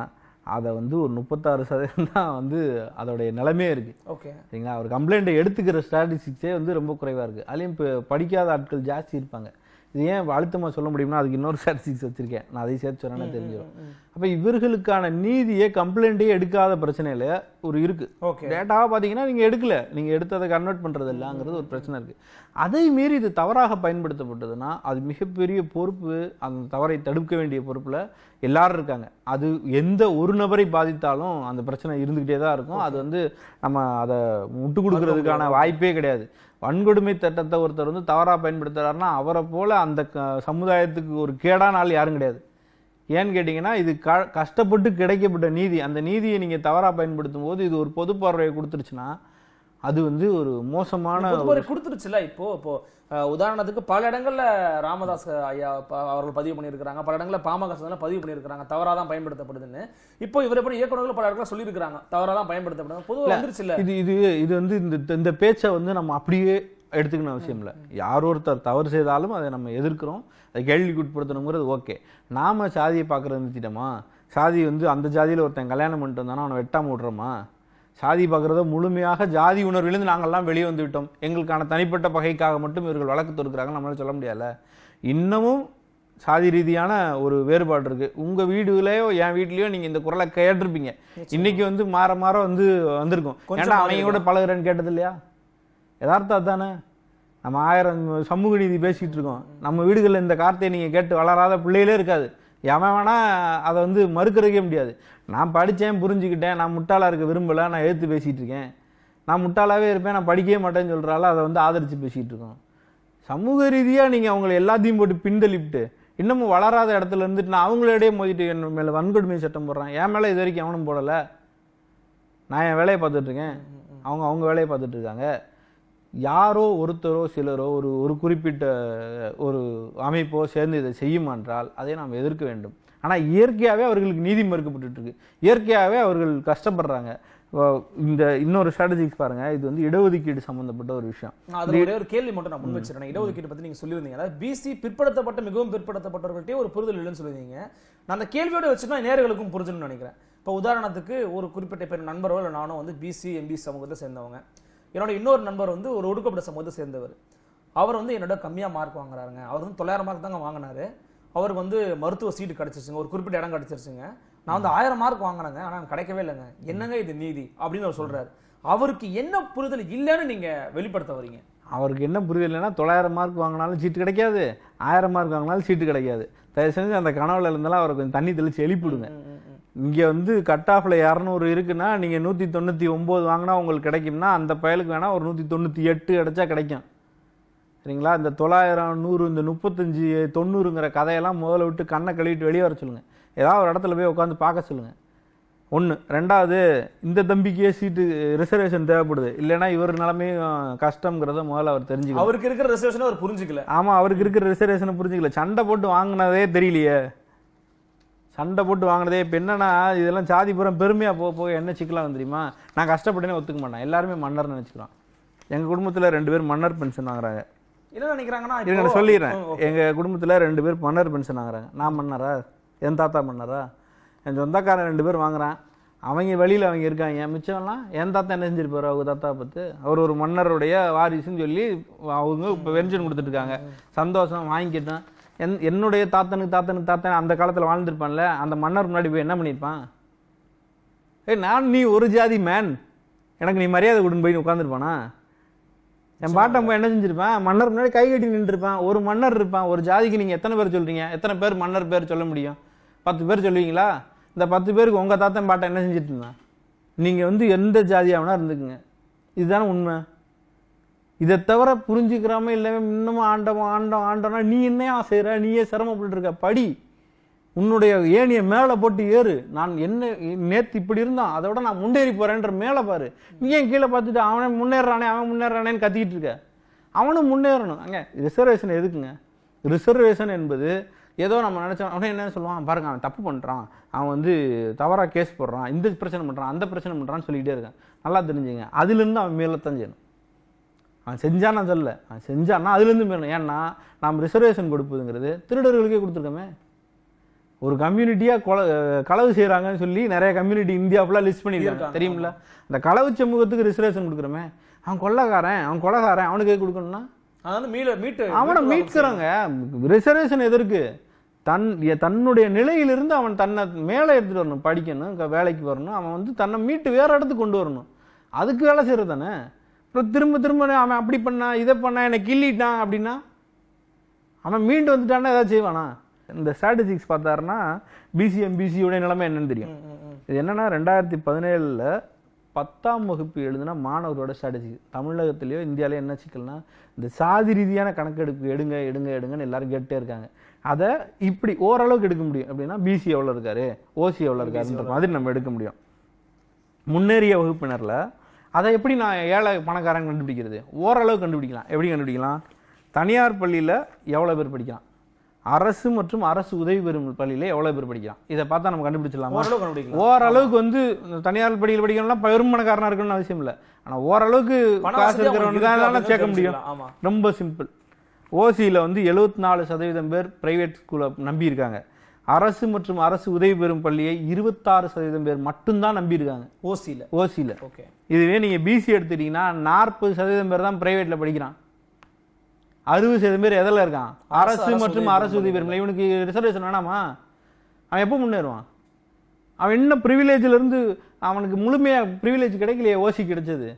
அதை வந்து ஒரு முப்பத்தாறு சதவீதம் தான் வந்து அதோடைய நிலமையே இருக்குது ஓகே சரிங்களா அவர் கம்ப்ளைண்ட்டை எடுத்துக்கிற ஸ்ட்ராட்டஜிக்ஸே வந்து ரொம்ப குறைவாக இருக்குது அதுலேயும் இப்போ படிக்காத ஆட்கள் ஜாஸ்தி இருப்பாங்க இது ஏன் அழுத்தமாக சொல்ல முடியும்னா அதுக்கு இன்னொரு ஸ்டாட்டிஸ்டிக்ஸ் வச்சுருக்கேன் நான் அதை சேர்த்து சொன்னா தெரிஞ்சிடும் அப்போ இவர்களுக்கான நீதியை கம்ப்ளைண்ட்டே எடுக்காத பிரச்சனையில் ஒரு இருக்குது ஓகே டேட்டாவாக பார்த்தீங்கன்னா நீங்கள் எடுக்கல நீங்கள் எடுத்து அதை கன்வெர்ட் பண்ணுறது இல்லைங்கிறது ஒரு பிரச்சனை இருக்குது அதை மீறி இது தவறாக பயன்படுத்தப்பட்டதுன்னா அது மிகப்பெரிய பொறுப்பு அந்த தவறை தடுக்க வேண்டிய பொறுப்பில் எல்லாரும் இருக்காங்க அது எந்த ஒரு நபரை பாதித்தாலும் அந்த பிரச்சனை இருந்துக்கிட்டே தான் இருக்கும் அது வந்து நம்ம அதை முட்டு கொடுக்கறதுக்கான வாய்ப்பே கிடையாது வன்கொடுமை திட்டத்தை ஒருத்தர் வந்து தவறாக பயன்படுத்துகிறாருன்னா அவரை போல் அந்த சமுதாயத்துக்கு ஒரு கேடான ஆள் யாரும் கிடையாது ஏன்னு கேட்டிங்கன்னா இது க கஷ்டப்பட்டு கிடைக்கப்பட்ட நீதி அந்த நீதியை நீங்கள் தவறாக பயன்படுத்தும் போது இது ஒரு பொது பார்வையை கொடுத்துருச்சுன்னா அது வந்து ஒரு மோசமான கொடுத்துருச்சுல இப்போ இப்போ உதாரணத்துக்கு பல இடங்களில் ராமதாஸ் ஐயா அவர்கள் பதிவு பண்ணியிருக்கிறாங்க பல இடங்களில் பாமக பதிவு பண்ணியிருக்கிறாங்க தவறாக தான் பயன்படுத்தப்படுதுன்னு இப்போ இவரை பண்ணி இயக்குநர்கள் பல இடங்களில் சொல்லியிருக்கிறாங்க தவறாக தான் பயன்படுத்தப்படுது பொதுவாக வந்துருச்சு இல்லை இது இது இது வந்து இந்த இந்த பேச்சை வந்து நம்ம அப்படியே எடுத்துக்கணும் அவசியம் இல்லை யார் ஒருத்தர் தவறு செய்தாலும் அதை நம்ம எதிர்க்கிறோம் அதை கேள்விக்கு உட்படுத்தணுங்கிறது ஓகே நாம் சாதியை பார்க்குறது திட்டமா சாதி வந்து அந்த ஜாதியில் ஒருத்தன் கல்யாணம் பண்ணிட்டு வந்தானா அவனை வெட்டாம விட்றோமா சாதி பார்க்குறத முழுமையாக ஜாதி உணர்விலிருந்து நாங்கள்லாம் வெளியே வந்து விட்டோம் எங்களுக்கான தனிப்பட்ட பகைக்காக மட்டும் இவர்கள் வழக்கு தொடுக்கிறாங்க நம்மளால சொல்ல முடியல இன்னமும் சாதி ரீதியான ஒரு வேறுபாடு இருக்கு உங்க வீடுகளையோ என் வீட்லயோ நீங்க இந்த குரலை கேட்டிருப்பீங்க இன்னைக்கு வந்து மாற மாற வந்து வந்திருக்கும் ஏன்னா அவங்க கூட பழகுறேன்னு கேட்டது இல்லையா எதார்த்தா தானே நம்ம ஆயிரம் சமூக நீதி பேசிட்டு இருக்கோம் நம்ம வீடுகளில் இந்த கார்த்தையை நீங்க கேட்டு வளராத பிள்ளைகளே இருக்காது எவன் வேணா அதை வந்து மறுக்கிறதுக்கே முடியாது நான் படித்தேன் புரிஞ்சுக்கிட்டேன் நான் முட்டாளாக இருக்க விரும்பலை நான் எழுத்து பேசிகிட்டு இருக்கேன் நான் முட்டாளாகவே இருப்பேன் நான் படிக்கவே மாட்டேன்னு சொல்கிறால அதை வந்து ஆதரித்து பேசிகிட்டு இருக்கோம் சமூக ரீதியாக நீங்கள் அவங்களை எல்லாத்தையும் போட்டு பின்தள்ளிவிட்டு இன்னமும் வளராத இடத்துல இருந்துட்டு நான் அவங்களிடையே மோதிட்டு என் மேலே வன்கொடுமை சட்டம் போடுறேன் என் மேலே இது வரைக்கும் எவனும் போடலை நான் என் வேலையை பார்த்துட்ருக்கேன் அவங்க அவங்க வேலையை பார்த்துட்ருக்காங்க யாரோ ஒருத்தரோ சிலரோ ஒரு ஒரு குறிப்பிட்ட ஒரு அமைப்போ சேர்ந்து இதை செய்யுமென்றால் என்றால் அதை நாம் எதிர்க்க வேண்டும் ஆனால் இயற்கையாகவே அவர்களுக்கு நீதி மறுக்கப்பட்டுருக்கு இயற்கையாகவே அவர்கள் கஷ்டப்படுறாங்க இந்த இன்னொரு ஸ்ட்ராட்டஜிக்ஸ் பாருங்க இது வந்து இடஒதுக்கீடு சம்பந்தப்பட்ட ஒரு விஷயம் ஒரே ஒரு கேள்வி மட்டும் நான் முன் வச்சிருக்கேன் இடஒதுக்கீடு பத்தி நீங்க சொல்லியிருந்தீங்க அதாவது பிசி பிற்படுத்தப்பட்ட மிகவும் பிற்படுத்தப்பட்டவர்கள்ட்டே ஒரு புரிதல் இல்லைன்னு சொல்லியிருந்தீங்க நான் அந்த கேள்வியோட வச்சுன்னா நேர்களுக்கும் புரிஞ்சுன்னு நினைக்கிறேன் இப்போ உதாரணத்துக்கு ஒரு குறிப்பிட்ட பேர் நண்பரோ இல்லை நானும் வந்து பிசி எம்பி சமூகத்தை சேர்ந்தவங்க என்னோட இன்னொரு நண்பர் வந்து ஒரு ஒடுக்கப்பட்ட சமூகத்தை சேர்ந்தவர் அவர் வந்து என்னோட கம்மியாக மார்க் வாங்குறாருங்க அவர் வந்து தொள்ளாயிரம் மார்க் தாங்க வாங்கினாரு அவருக்கு வந்து மருத்துவ சீட்டு கிடச்சிருச்சுங்க ஒரு குறிப்பிட்ட இடம் கிடச்சிருச்சுங்க நான் வந்து ஆயிரம் மார்க் வாங்கினேங்க ஆனால் கிடைக்கவே இல்லைங்க என்னங்க இது நீதி அப்படின்னு அவர் சொல்கிறாரு அவருக்கு என்ன புரிதல் இல்லைன்னு நீங்கள் வெளிப்படுத்த வரீங்க அவருக்கு என்ன புரிதல் இல்லைன்னா தொள்ளாயிரம் மார்க் வாங்கினாலும் சீட்டு கிடைக்காது ஆயிரம் மார்க் வாங்கினாலும் சீட்டு கிடைக்காது தயவு செஞ்சு அந்த கனவுல இருந்தாலும் அவருக்கு தண்ணி தெளிச்சு எழுப்பிவிடுங்க இங்கே வந்து கட் ஆஃபில் இரநூறு இருக்குன்னா நீங்கள் நூற்றி தொண்ணூற்றி ஒம்பது வாங்கினா உங்களுக்கு கிடைக்கும்னா அந்த பயலுக்கு வேணால் ஒரு நூற்றி தொண்ணூற்றி எட்டு அடித்தா கிடைக்கும் சரிங்களா இந்த தொள்ளாயிரம் நூறு இந்த முப்பத்தஞ்சு தொண்ணூறுங்கிற கதையெல்லாம் முதல்ல விட்டு கண்ணை கழுவிட்டு வெளியே வர சொல்லுங்கள் ஏதாவது ஒரு இடத்துல போய் உட்காந்து பார்க்க சொல்லுங்கள் ஒன்று ரெண்டாவது இந்த தம்பிக்கே சீட்டு ரிசர்வேஷன் தேவைப்படுது இல்லைனா இவர் நிலமையும் கஷ்டங்கிறத முதல்ல அவர் தெரிஞ்சுக்கலாம் அவருக்கு இருக்கிற ரிசர்வேஷனை அவர் புரிஞ்சிக்கல ஆமாம் அவருக்கு இருக்கிற ரிசர்வேஷனை புரிஞ்சிக்கல சண்டை போட்டு வாங்கினதே தெரியலையே சண்டை போட்டு வாங்கினதே இப்போ என்னன்னா இதெல்லாம் சாதிபுரம் பெருமையாக போக போக என்ன சிக்கலாம் தெரியுமா நான் கஷ்டப்பட்டேனே ஒத்துக்க மாட்டேன் எல்லாருமே மன்னர் நினச்சிக்கிறோம் எங்கள் குடும்பத்தில் ரெண்டு பேர் மன்னர் பென்ஷன் வாங்குறாங்க என்ன நினைக்கிறாங்கன்னா நான் சொல்லிடுறேன் எங்கள் குடும்பத்தில் ரெண்டு பேர் மன்னர் பென்ஷன் வாங்குறாங்க நான் மன்னரா என் தாத்தா மன்னரா என் சொந்தக்காரன் ரெண்டு பேர் வாங்குறான் அவங்க வெளியில் அவங்க இருக்காங்க மிச்சம்லாம் என் தாத்தா என்ன செஞ்சிருப்பார் அவங்க தாத்தா பார்த்து அவர் ஒரு மன்னருடைய வாரிசுன்னு சொல்லி அவங்க இப்போ பென்ஷன் கொடுத்துட்ருக்காங்க சந்தோஷம் வாங்கிக்கிட்டேன் என் என்னுடைய தாத்தனுக்கு தாத்தனுக்கு தாத்தன் அந்த காலத்தில் வாழ்ந்துருப்பான்ல அந்த மன்னர் முன்னாடி போய் என்ன பண்ணியிருப்பான் ஏய் நான் நீ ஒரு ஜாதி மேன் எனக்கு நீ மரியாதை கொடுன்னு போய் உட்காந்துருப்பானா என் பாட்டம் என்ன செஞ்சுருப்பேன் மன்னர் முன்னாடி கை கட்டி நின்றுருப்பான் ஒரு மன்னர் இருப்பான் ஒரு ஜாதிக்கு நீங்கள் எத்தனை பேர் சொல்கிறீங்க எத்தனை பேர் மன்னர் பேர் சொல்ல முடியும் பத்து பேர் சொல்லுவீங்களா இந்த பத்து பேருக்கு உங்கள் தாத்தன் பாட்டம் என்ன செஞ்சுட்டு இருந்தான் நீங்கள் வந்து எந்த ஜாதியாகனா இருந்துக்குங்க இதுதானே உண்மை இதை தவிர புரிஞ்சுக்கிறாம இல்லை இன்னமும் ஆண்டவன் ஆண்டவன் ஆண்டோன்னா நீ என்னையா செய்கிற நீயே சிரமப்பட்டு இருக்க படி உன்னுடைய ஏணியை மேலே போட்டு ஏறு நான் என்ன நேற்று இப்படி இருந்தான் அதை விட நான் முன்னேறி போகிறேன்ற மேலே பாரு நீ ஏன் கீழே பார்த்துட்டு அவனே முன்னேறானே அவன் முன்னேறானேன்னு கத்திக்கிட்டு இருக்க அவனும் முன்னேறணும் அங்க ரிசர்வேஷன் எதுக்குங்க ரிசர்வேஷன் என்பது ஏதோ நம்ம நினச்சோம் அவனே என்ன சொல்லுவான் பாருங்க அவன் தப்பு பண்ணுறான் அவன் வந்து தவறாக கேஸ் போடுறான் இந்த பிரச்சனை பண்ணுறான் அந்த பிரச்சனை பண்ணுறான்னு சொல்லிக்கிட்டே இருக்கான் நல்லா தெரிஞ்சுங்க அதுலேருந்து அவன் மேலே தான் செய்யணும் அவன் செஞ்சான் நான் சொல்ல அவன் செஞ்சான்னா அதுலேருந்து போயிடணும் ஏன்னா நாம் ரிசர்வேஷன் கொடுப்பதுங்கிறது திருடர்களுக்கே கொடுத்துருக்கோமே ஒரு கம்யூனிட்டியாக கொல களவு செய்கிறாங்கன்னு சொல்லி நிறைய கம்யூனிட்டி இந்தியா ஃபுல்லாக லிஸ்ட் பண்ணியிருக்காங்க தெரியுமில அந்த களவு சமூகத்துக்கு ரிசர்வேஷன் கொடுக்குறோமே அவன் கொள்ளக்காரன் அவன் கொலகாரன் அவனுக்கே கொடுக்கணும்னா அதாவது மீள மீட்டு அவனை மீட்கிறாங்க ரிசர்வேஷன் எதற்கு தன் தன்னுடைய நிலையிலிருந்து அவன் தன்னை மேலே எடுத்துகிட்டு வரணும் படிக்கணும் வேலைக்கு வரணும் அவன் வந்து தன்னை மீட்டு வேறு இடத்துக்கு கொண்டு வரணும் அதுக்கு வேலை செய்கிறது தானே அப்புறம் திரும்ப திரும்ப அவன் அப்படி பண்ணான் இதை பண்ணான் என்னை கிள்ளிட்டான் அப்படின்னா அவன் மீண்டு வந்துட்டான்னா ஏதாவது செய்வானா இந்த ஸ்ட்ராட்டஜிக்ஸ் பார்த்தாருன்னா பிசிஎம் பிசியோடைய நிலைமை என்னன்னு தெரியும் இது என்னன்னா ரெண்டாயிரத்தி பதினேழில் பத்தாம் வகுப்பு எழுதுனா மாணவரோட ஸ்ட்ராட்டஜி தமிழகத்திலேயோ இந்தியாவிலேயோ என்ன சிக்கல்னா இந்த சாதி ரீதியான கணக்கெடுப்பு எடுங்க எடுங்க எடுங்கன்னு எல்லாரும் கேட்டே இருக்காங்க அதை இப்படி ஓரளவுக்கு எடுக்க முடியும் அப்படின்னா பிசி எவ்வளோ இருக்காரு ஓசி எவ்வளோ இருக்காருன்ற மாதிரி நம்ம எடுக்க முடியும் முன்னேறிய வகுப்பினரில் அதை எப்படி நான் ஏழை பணக்காரங்க கண்டுபிடிக்கிறது ஓரளவு கண்டுபிடிக்கலாம் எப்படி கண்டுபிடிக்கலாம் தனியார் பள்ளியில் எவ்வளோ பேர் படிக்கலாம் அரசு மற்றும் அரசு உதவி பெறும் பள்ளியில் எவ்வளோ பேர் படிக்கலாம் இதை பார்த்தா நம்ம கண்டுபிடிச்சிடலாம் ஓரளவுக்கு வந்து தனியார் பள்ளியில் படிக்கணும்னா பெரும் பணக்காரனாக இருக்கணும்னு அவசியம் இல்லை ஆனால் ஓரளவுக்கு காசு இருக்கிறவங்க தான் சேர்க்க முடியும் ரொம்ப சிம்பிள் ஓசியில் வந்து எழுபத்தி நாலு சதவீதம் பேர் பிரைவேட் ஸ்கூலை நம்பியிருக்காங்க அரசு மற்றும் அரசு உதவி பெறும் பள்ளியை இருபத்தாறு சதவீதம் பேர் மட்டும்தான் நம்பியிருக்காங்க ஓசியில் ஓசியில் ஓகே இதுவே நீங்கள் பிசி எடுத்துட்டீங்கன்னா நாற்பது சதவீதம் பேர் தான் ப்ரைவேட்டில் படிக்கிறான் அறுபது சதவீதம் பேர் எதில் இருக்கான் அரசு மற்றும் அரசு உதவி பெருமை இவனுக்கு ரிசர்வேஷன் வேணாமா அவன் எப்போ முன்னேறுவான் அவன் இன்னும் ப்ரிவிலேஜிலேருந்து அவனுக்கு முழுமையாக ப்ரிவிலேஜ் கிடைக்கலையே ஓசி கிடைச்சது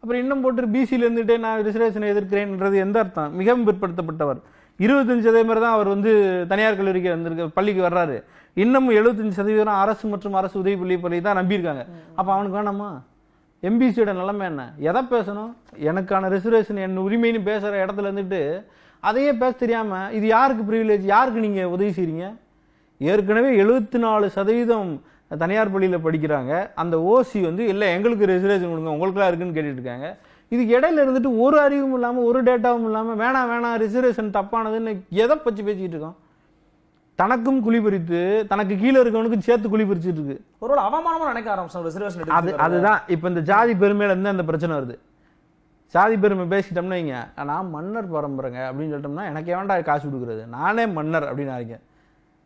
அப்புறம் இன்னும் போட்டு பிசியில் இருந்துகிட்டே நான் ரிசர்வேஷனை எதிர்க்கிறேன்ன்றது எந்த அர்த்தம் மிகவும் பிற்படுத்தப்பட்டவர் இருபத்தஞ்சு சதவீதம் தான் அவர் வந்து தனியார் கல்லூரிக்கு வந்திருக்க பள்ளிக்கு வர்றாரு இன்னமும் எழுபத்தஞ்சு சதவீதம் அரசு மற்றும் அரசு உதவி பள்ளி பள்ளி தான் நம்பியிருக்காங்க அப்போ அவனுக்கு வேணாமா எம்பிசியோட நிலைமை என்ன எதை பேசணும் எனக்கான ரிசர்வேஷன் என் உரிமைன்னு பேசுகிற இடத்துல இருந்துட்டு அதையே பேச தெரியாமல் இது யாருக்கு ப்ரிவிலேஜ் யாருக்கு நீங்கள் உதவி செய்கிறீங்க ஏற்கனவே எழுபத்தி நாலு சதவீதம் தனியார் பள்ளியில் படிக்கிறாங்க அந்த ஓசி வந்து இல்லை எங்களுக்கு ரிசர்வேஷன் கொடுங்க உங்களுக்குலாம் இருக்குன்னு கேட்டுட்ருக்காங்க இதுக்கு இடையில இருந்துட்டு ஒரு அறிவும் இல்லாமல் ஒரு டேட்டாவும் இல்லாமல் வேணாம் வேணாம் ரிசர்வேஷன் தப்பானதுன்னு எதை பற்றி பேசிக்கிட்டு இருக்கோம் தனக்கும் குழி பிரித்து தனக்கு கீழே இருக்கவனுக்கும் சேர்த்து குழி பிரிச்சுட்டு இருக்கு ஒரு அவமானமா நினைக்க ஆரம்பிச்சோம் ரிசர்வேஷன் அது அதுதான் இப்போ இந்த ஜாதி பெருமையில இருந்து அந்த பிரச்சனை வருது சாதி பெருமை பேசிட்டோம்னா வைங்க நான் மன்னர் பரம்புறேங்க அப்படின்னு சொல்லிட்டோம்னா எனக்கு வேண்டாம் காசு கொடுக்குறது நானே மன்னர் அப்படின்னு இருக்கேன்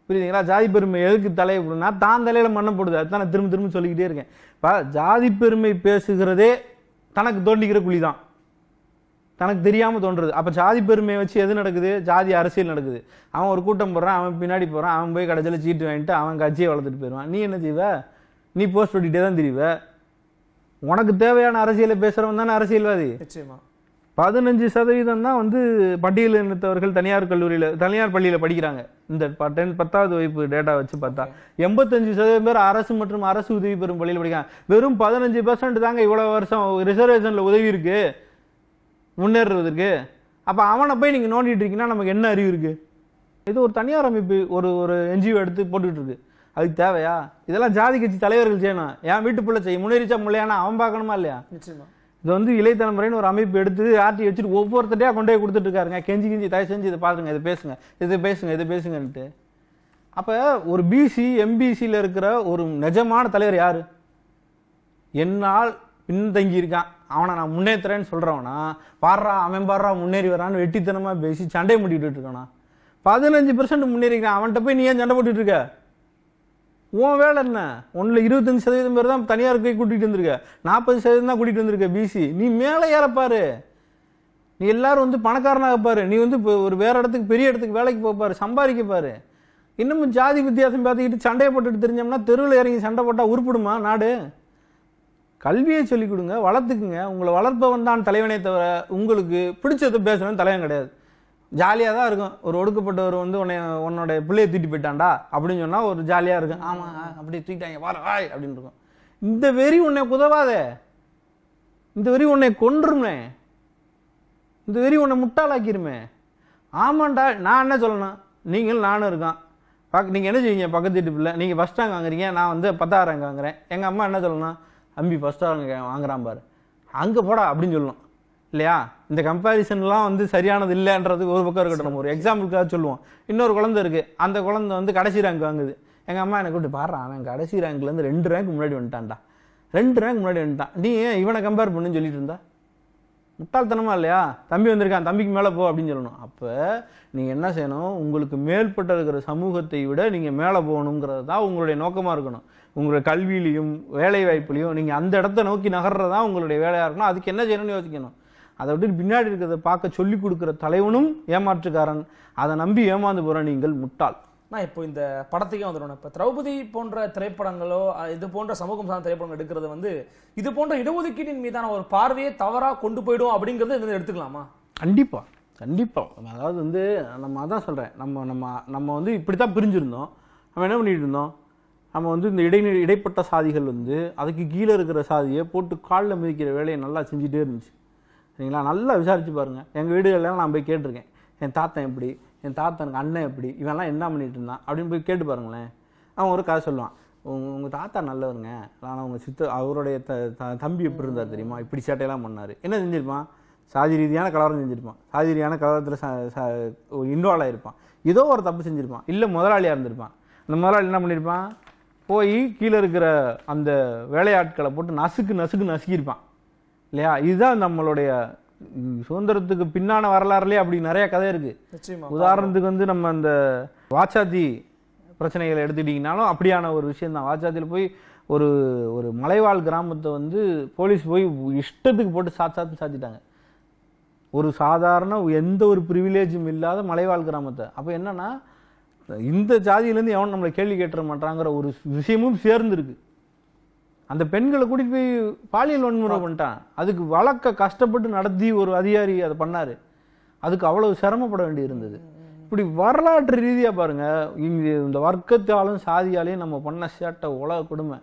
புரியுதுங்களா ஜாதி பெருமை எதுக்கு தலையை போடுனா தான் தலையில மன்னம் போடுது அதுதான் நான் திரும்ப திரும்ப சொல்லிக்கிட்டே இருக்கேன் இப்போ ஜாதி பெருமை பேசுகிறதே தனக்கு தோண்டிக்கிற குழி தான் தனக்கு தெரியாமல் தோன்றுறது அப்போ ஜாதி பெருமையை வச்சு எது நடக்குது ஜாதி அரசியல் நடக்குது அவன் ஒரு கூட்டம் போடுறான் அவன் பின்னாடி போகிறான் அவன் போய் கடைசியில் சீட்டு வாங்கிட்டு அவன் கட்சியை வளர்த்துட்டு போயிடுவான் நீ என்ன செய்வ நீ போஸ்ட் ஓட்டிகிட்டே தான் தெரிவ உனக்கு தேவையான அரசியலை பேசுகிறவன் தானே அரசியல்வாதி பதினஞ்சு சதவீதம் தான் வந்து இனத்தவர்கள் தனியார் கல்லூரியில் தனியார் பள்ளியில் படிக்கிறாங்க இந்த டென் பத்தாவது வகுப்பு டேட்டா வச்சு பார்த்தா எண்பத்தஞ்சு சதவீதம் பேர் அரசு மற்றும் அரசு உதவி பெறும் பள்ளியில் படிக்கிறாங்க வெறும் பதினஞ்சு பர்சன்ட் தாங்க இவ்வளோ வருஷம் ரிசர்வேஷனில் உதவி இருக்குது முன்னேறுவதற்கு அப்போ அவனை போய் நீங்கள் நோண்டிகிட்டு இருக்கீங்கன்னா நமக்கு என்ன அறிவு இருக்குது இது ஒரு தனியார் அமைப்பு ஒரு ஒரு என்ஜிஓ எடுத்து போட்டுக்கிட்டு இருக்கு அதுக்கு தேவையா இதெல்லாம் ஜாதி கட்சி தலைவர்கள் செய்யணும் ஏன் வீட்டு பிள்ளை செய்ய முன்னேறிச்சா முல்லையானா அவன் பார்க்கணுமா இல்லையா இது வந்து இளைத்தலைமுறைன்னு ஒரு அமைப்பு எடுத்து ஆர்டி வச்சுட்டு ஒவ்வொருத்தட்டையாக கொண்டு போய் கொடுத்துட்டு இருக்காருங்க கெஞ்சி கெஞ்சி தயவு செஞ்சு இதை பார்த்துங்க இதை பேசுங்க இதை பேசுங்க இதை பேசுங்கன்ட்டு அப்போ ஒரு பிசி எம்பிசியில் இருக்கிற ஒரு நிஜமான தலைவர் யார் என்னால் பின்தங்கியிருக்கான் அவனை நான் முன்னேற்றுறேன்னு சொல்கிறவனா பாடுறா அவன் பாடுறா முன்னேறி வரான்னு வெட்டித்தனமாக பேசி சண்டை முடிக்கிட்டு இருக்கானா பதினஞ்சு பெர்சன்ட் முன்னேறிக்கிறான் அவன்கிட்ட போய் நீ ஏன் சண்டை போட்டுட்டு இருக்க உன் வேலை என்ன ஒன்றில் இருபத்தஞ்சு சதவீதம் பேர் தான் தனியார் போய் கூட்டிகிட்டு வந்திருக்க நாற்பது சதவீதம் தான் கூட்டிகிட்டு வந்திருக்க பிசி நீ மேலே ஏறப்பாரு நீ எல்லாரும் வந்து பணக்காரனாக பாரு நீ வந்து இப்போ ஒரு வேறு இடத்துக்கு பெரிய இடத்துக்கு வேலைக்கு போப்பார் சம்பாதிக்கப்பாரு இன்னமும் ஜாதி வித்தியாசம் பார்த்துக்கிட்டு சண்டையை போட்டுட்டு தெரிஞ்சோம்னா தெருவில் இறங்கி சண்டை போட்டால் உருப்பிடுமா நாடு கல்வியை சொல்லிக் கொடுங்க வளர்த்துக்குங்க உங்களை வளர்ப்பவன் தான் தலைவனே தவிர உங்களுக்கு பிடிச்சது பேசணும்னு தலைவன் கிடையாது ஜாலியாக தான் இருக்கும் ஒரு ஒடுக்கப்பட்டவர் வந்து உன்னை உன்னோடைய பிள்ளையை தூட்டி போயிட்டான்டா அப்படின்னு சொன்னால் ஒரு ஜாலியாக இருக்கும் ஆமாம் அப்படி தூக்கிட்டாங்க வார வாய் அப்படின்னு இருக்கும் இந்த வெறி உன்னை குதவாதே இந்த வெறி உன்னை கொன்றுமே இந்த வெறி உன்னை முட்டாளாக்கிருமே ஆமாண்டா நான் என்ன சொல்லணும் நீங்களும் நானும் இருக்கான் பக் நீங்கள் என்ன செய்வீங்க பக்கத்து வீட்டு பிள்ளை நீங்கள் ஃபஸ்ட் ரேங்க் வாங்குறீங்க நான் வந்து பத்தாயிரம் ரேங்க் வாங்குறேன் எங்கள் அம்மா என்ன சொல்லணும் அம்பி ஃபஸ்ட்டாக அவங்க வாங்குறான் பாரு அங்கே போடா அப்படின்னு சொல்லணும் இல்லையா இந்த கம்பேரிசன்லாம் வந்து சரியானது இல்லைன்றது ஒரு பக்கம் இருக்கட்டும் நம்ம ஒரு எக்ஸாம்பிளுக்காக சொல்லுவோம் இன்னொரு குழந்தை இருக்குது அந்த குழந்தை வந்து கடைசி ரேங்க் வாங்குது எங்கள் அம்மா எனக்கு கூப்பிட்டு பாடுறான் அவன் கடைசி ரேங்க்லேருந்து ரெண்டு ரேங்க் முன்னாடி வந்துட்டான்டா ரெண்டு ரேங்க் முன்னாடி வந்துட்டான் நீ ஏன் இவனை கம்பேர் பண்ணுன்னு சொல்லிட்டு இருந்தா முட்டாள்தனமா இல்லையா தம்பி வந்திருக்கான் தம்பிக்கு மேலே போ அப்படின்னு சொல்லணும் அப்போ நீங்கள் என்ன செய்யணும் உங்களுக்கு மேல்பட்டு இருக்கிற சமூகத்தை விட நீங்கள் மேலே போகணுங்கிறது தான் உங்களுடைய நோக்கமாக இருக்கணும் உங்களோட கல்வியிலையும் வேலை வாய்ப்புலையும் நீங்கள் அந்த இடத்த நோக்கி நகர்றதா உங்களுடைய வேலையாக இருக்கணும் அதுக்கு என்ன செய்யணும்னு யோசிக்கணும் அதை விட்டு பின்னாடி இருக்கிறத பார்க்க சொல்லி கொடுக்குற தலைவனும் ஏமாற்றுக்காரன் அதை நம்பி ஏமாந்து போகிற நீங்கள் முட்டாள் நான் இப்போ இந்த படத்துக்கே வந்துடும் இப்போ திரௌபதி போன்ற திரைப்படங்களோ இது போன்ற சமூகம் சார்ந்த திரைப்படங்கள் எடுக்கிறது வந்து இது போன்ற இடஒதுக்கீட்டின் மீதான ஒரு பார்வையை தவறாக கொண்டு போயிடும் அப்படிங்கிறது இதில் எடுத்துக்கலாமா கண்டிப்பாக கண்டிப்பாக அதாவது வந்து நம்ம அதான் சொல்கிறேன் நம்ம நம்ம நம்ம வந்து இப்படி தான் பிரிஞ்சிருந்தோம் நம்ம என்ன பண்ணிகிட்டு இருந்தோம் நம்ம வந்து இந்த இடை இடைப்பட்ட சாதிகள் வந்து அதுக்கு கீழே இருக்கிற சாதியை போட்டு காலில் மிதிக்கிற வேலையை நல்லா செஞ்சுட்டே இருந்துச்சு சரிங்களா நல்லா விசாரிச்சு பாருங்கள் எங்கள் வீடுகள்லாம் நான் போய் கேட்டிருக்கேன் என் தாத்தா எப்படி என் தாத்தனுக்கு அண்ணன் எப்படி இவெல்லாம் என்ன பண்ணிகிட்டு இருந்தான் அப்படின்னு போய் கேட்டு பாருங்களேன் அவன் ஒரு கதை சொல்லுவான் உங்கள் உங்கள் தாத்தா நல்லவருங்க ஆனால் உங்கள் சித்த அவருடைய த தம்பி எப்படி இருந்தார் தெரியுமா இப்படி சேட்டையெல்லாம் பண்ணார் என்ன செஞ்சுருப்பான் சாதி ரீதியான கலவரம் செஞ்சுருப்பான் சாதி ரீதியான கலவரத்தில் இன்வால்வ் ஆகிருப்பான் ஏதோ ஒரு தப்பு செஞ்சுருப்பான் இல்லை முதலாளியாக இருந்திருப்பான் அந்த முதலாளி என்ன பண்ணியிருப்பான் போய் கீழே இருக்கிற அந்த வேலையாட்களை போட்டு நசுக்கு நசுக்கு நசுக்கியிருப்பான் இல்லையா இதுதான் நம்மளுடைய சுதந்திரத்துக்கு பின்னான வரலாறுலேயே அப்படி நிறைய கதை இருக்கு உதாரணத்துக்கு வந்து நம்ம அந்த வாச்சாத்தி பிரச்சனைகளை எடுத்துக்கிட்டீங்கனாலும் அப்படியான ஒரு விஷயம் தான் வாச்சாத்தியில் போய் ஒரு ஒரு மலைவாழ் கிராமத்தை வந்து போலீஸ் போய் இஷ்டத்துக்கு போட்டு சாத்து சாத்து சாத்திட்டாங்க ஒரு சாதாரண எந்த ஒரு ப்ரிவிலேஜும் இல்லாத மலைவாழ் கிராமத்தை அப்போ என்னென்னா இந்த ஜாதியிலேருந்து எவன் நம்மளை கேள்வி கேட்டுற மாட்டாங்கிற ஒரு விஷயமும் சேர்ந்துருக்கு அந்த பெண்களை கூட்டிட்டு போய் பாலியல் வன்முறை பண்ணிட்டான் அதுக்கு வழக்க கஷ்டப்பட்டு நடத்தி ஒரு அதிகாரி அதை பண்ணார் அதுக்கு அவ்வளவு சிரமப்பட வேண்டி இருந்தது இப்படி வரலாற்று ரீதியாக பாருங்கள் இங்கே இந்த வர்க்கத்தாலும் சாதியாலையும் நம்ம பண்ண சேட்டை உலக கொடுமை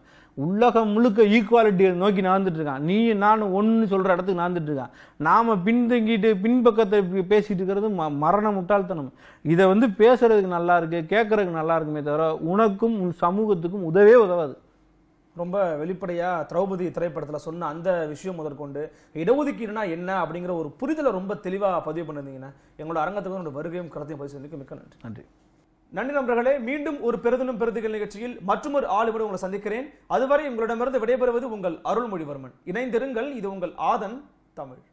உலகம் முழுக்க ஈக்குவாலிட்டியை நோக்கி நடந்துட்டு இருக்கான் நீ நான் ஒன்று சொல்கிற இடத்துக்கு நடந்துட்டு இருக்கான் நாம் பின்தங்கிட்டு பின்பக்கத்தை பேசிகிட்டு இருக்கிறது ம மரண முட்டாள்தனம் இதை வந்து பேசுகிறதுக்கு நல்லா இருக்குது கேட்குறதுக்கு நல்லா இருக்குமே தவிர உனக்கும் உன் சமூகத்துக்கும் உதவே உதவாது ரொம்ப வெளிப்படையாக திரௌபதி திரைப்படத்தில் சொன்ன அந்த விஷயம் முதற்கொண்டு இடஒதுக்கீடுனா என்ன அப்படிங்கிற ஒரு புரிதலை ரொம்ப தெளிவாக பதிவு பண்ணியிருந்தீங்கன்னா எங்களோட அரங்கத்துக்கு வருகையும் கருத்தையும் பதிவு செஞ்சதுக்கு மிக்க நன்றி நன்றி நன்றி நண்பர்களே மீண்டும் ஒரு பெருதினம் பெருதுகள் நிகழ்ச்சியில் மற்றும் ஒரு ஆளுமுடன் உங்களை சந்திக்கிறேன் அதுவரை உங்களிடமிருந்து விடைபெறுவது உங்கள் அருள்மொழிவர்மன் இணைந்திருங்கள் இது உங்கள் ஆதன் தமிழ்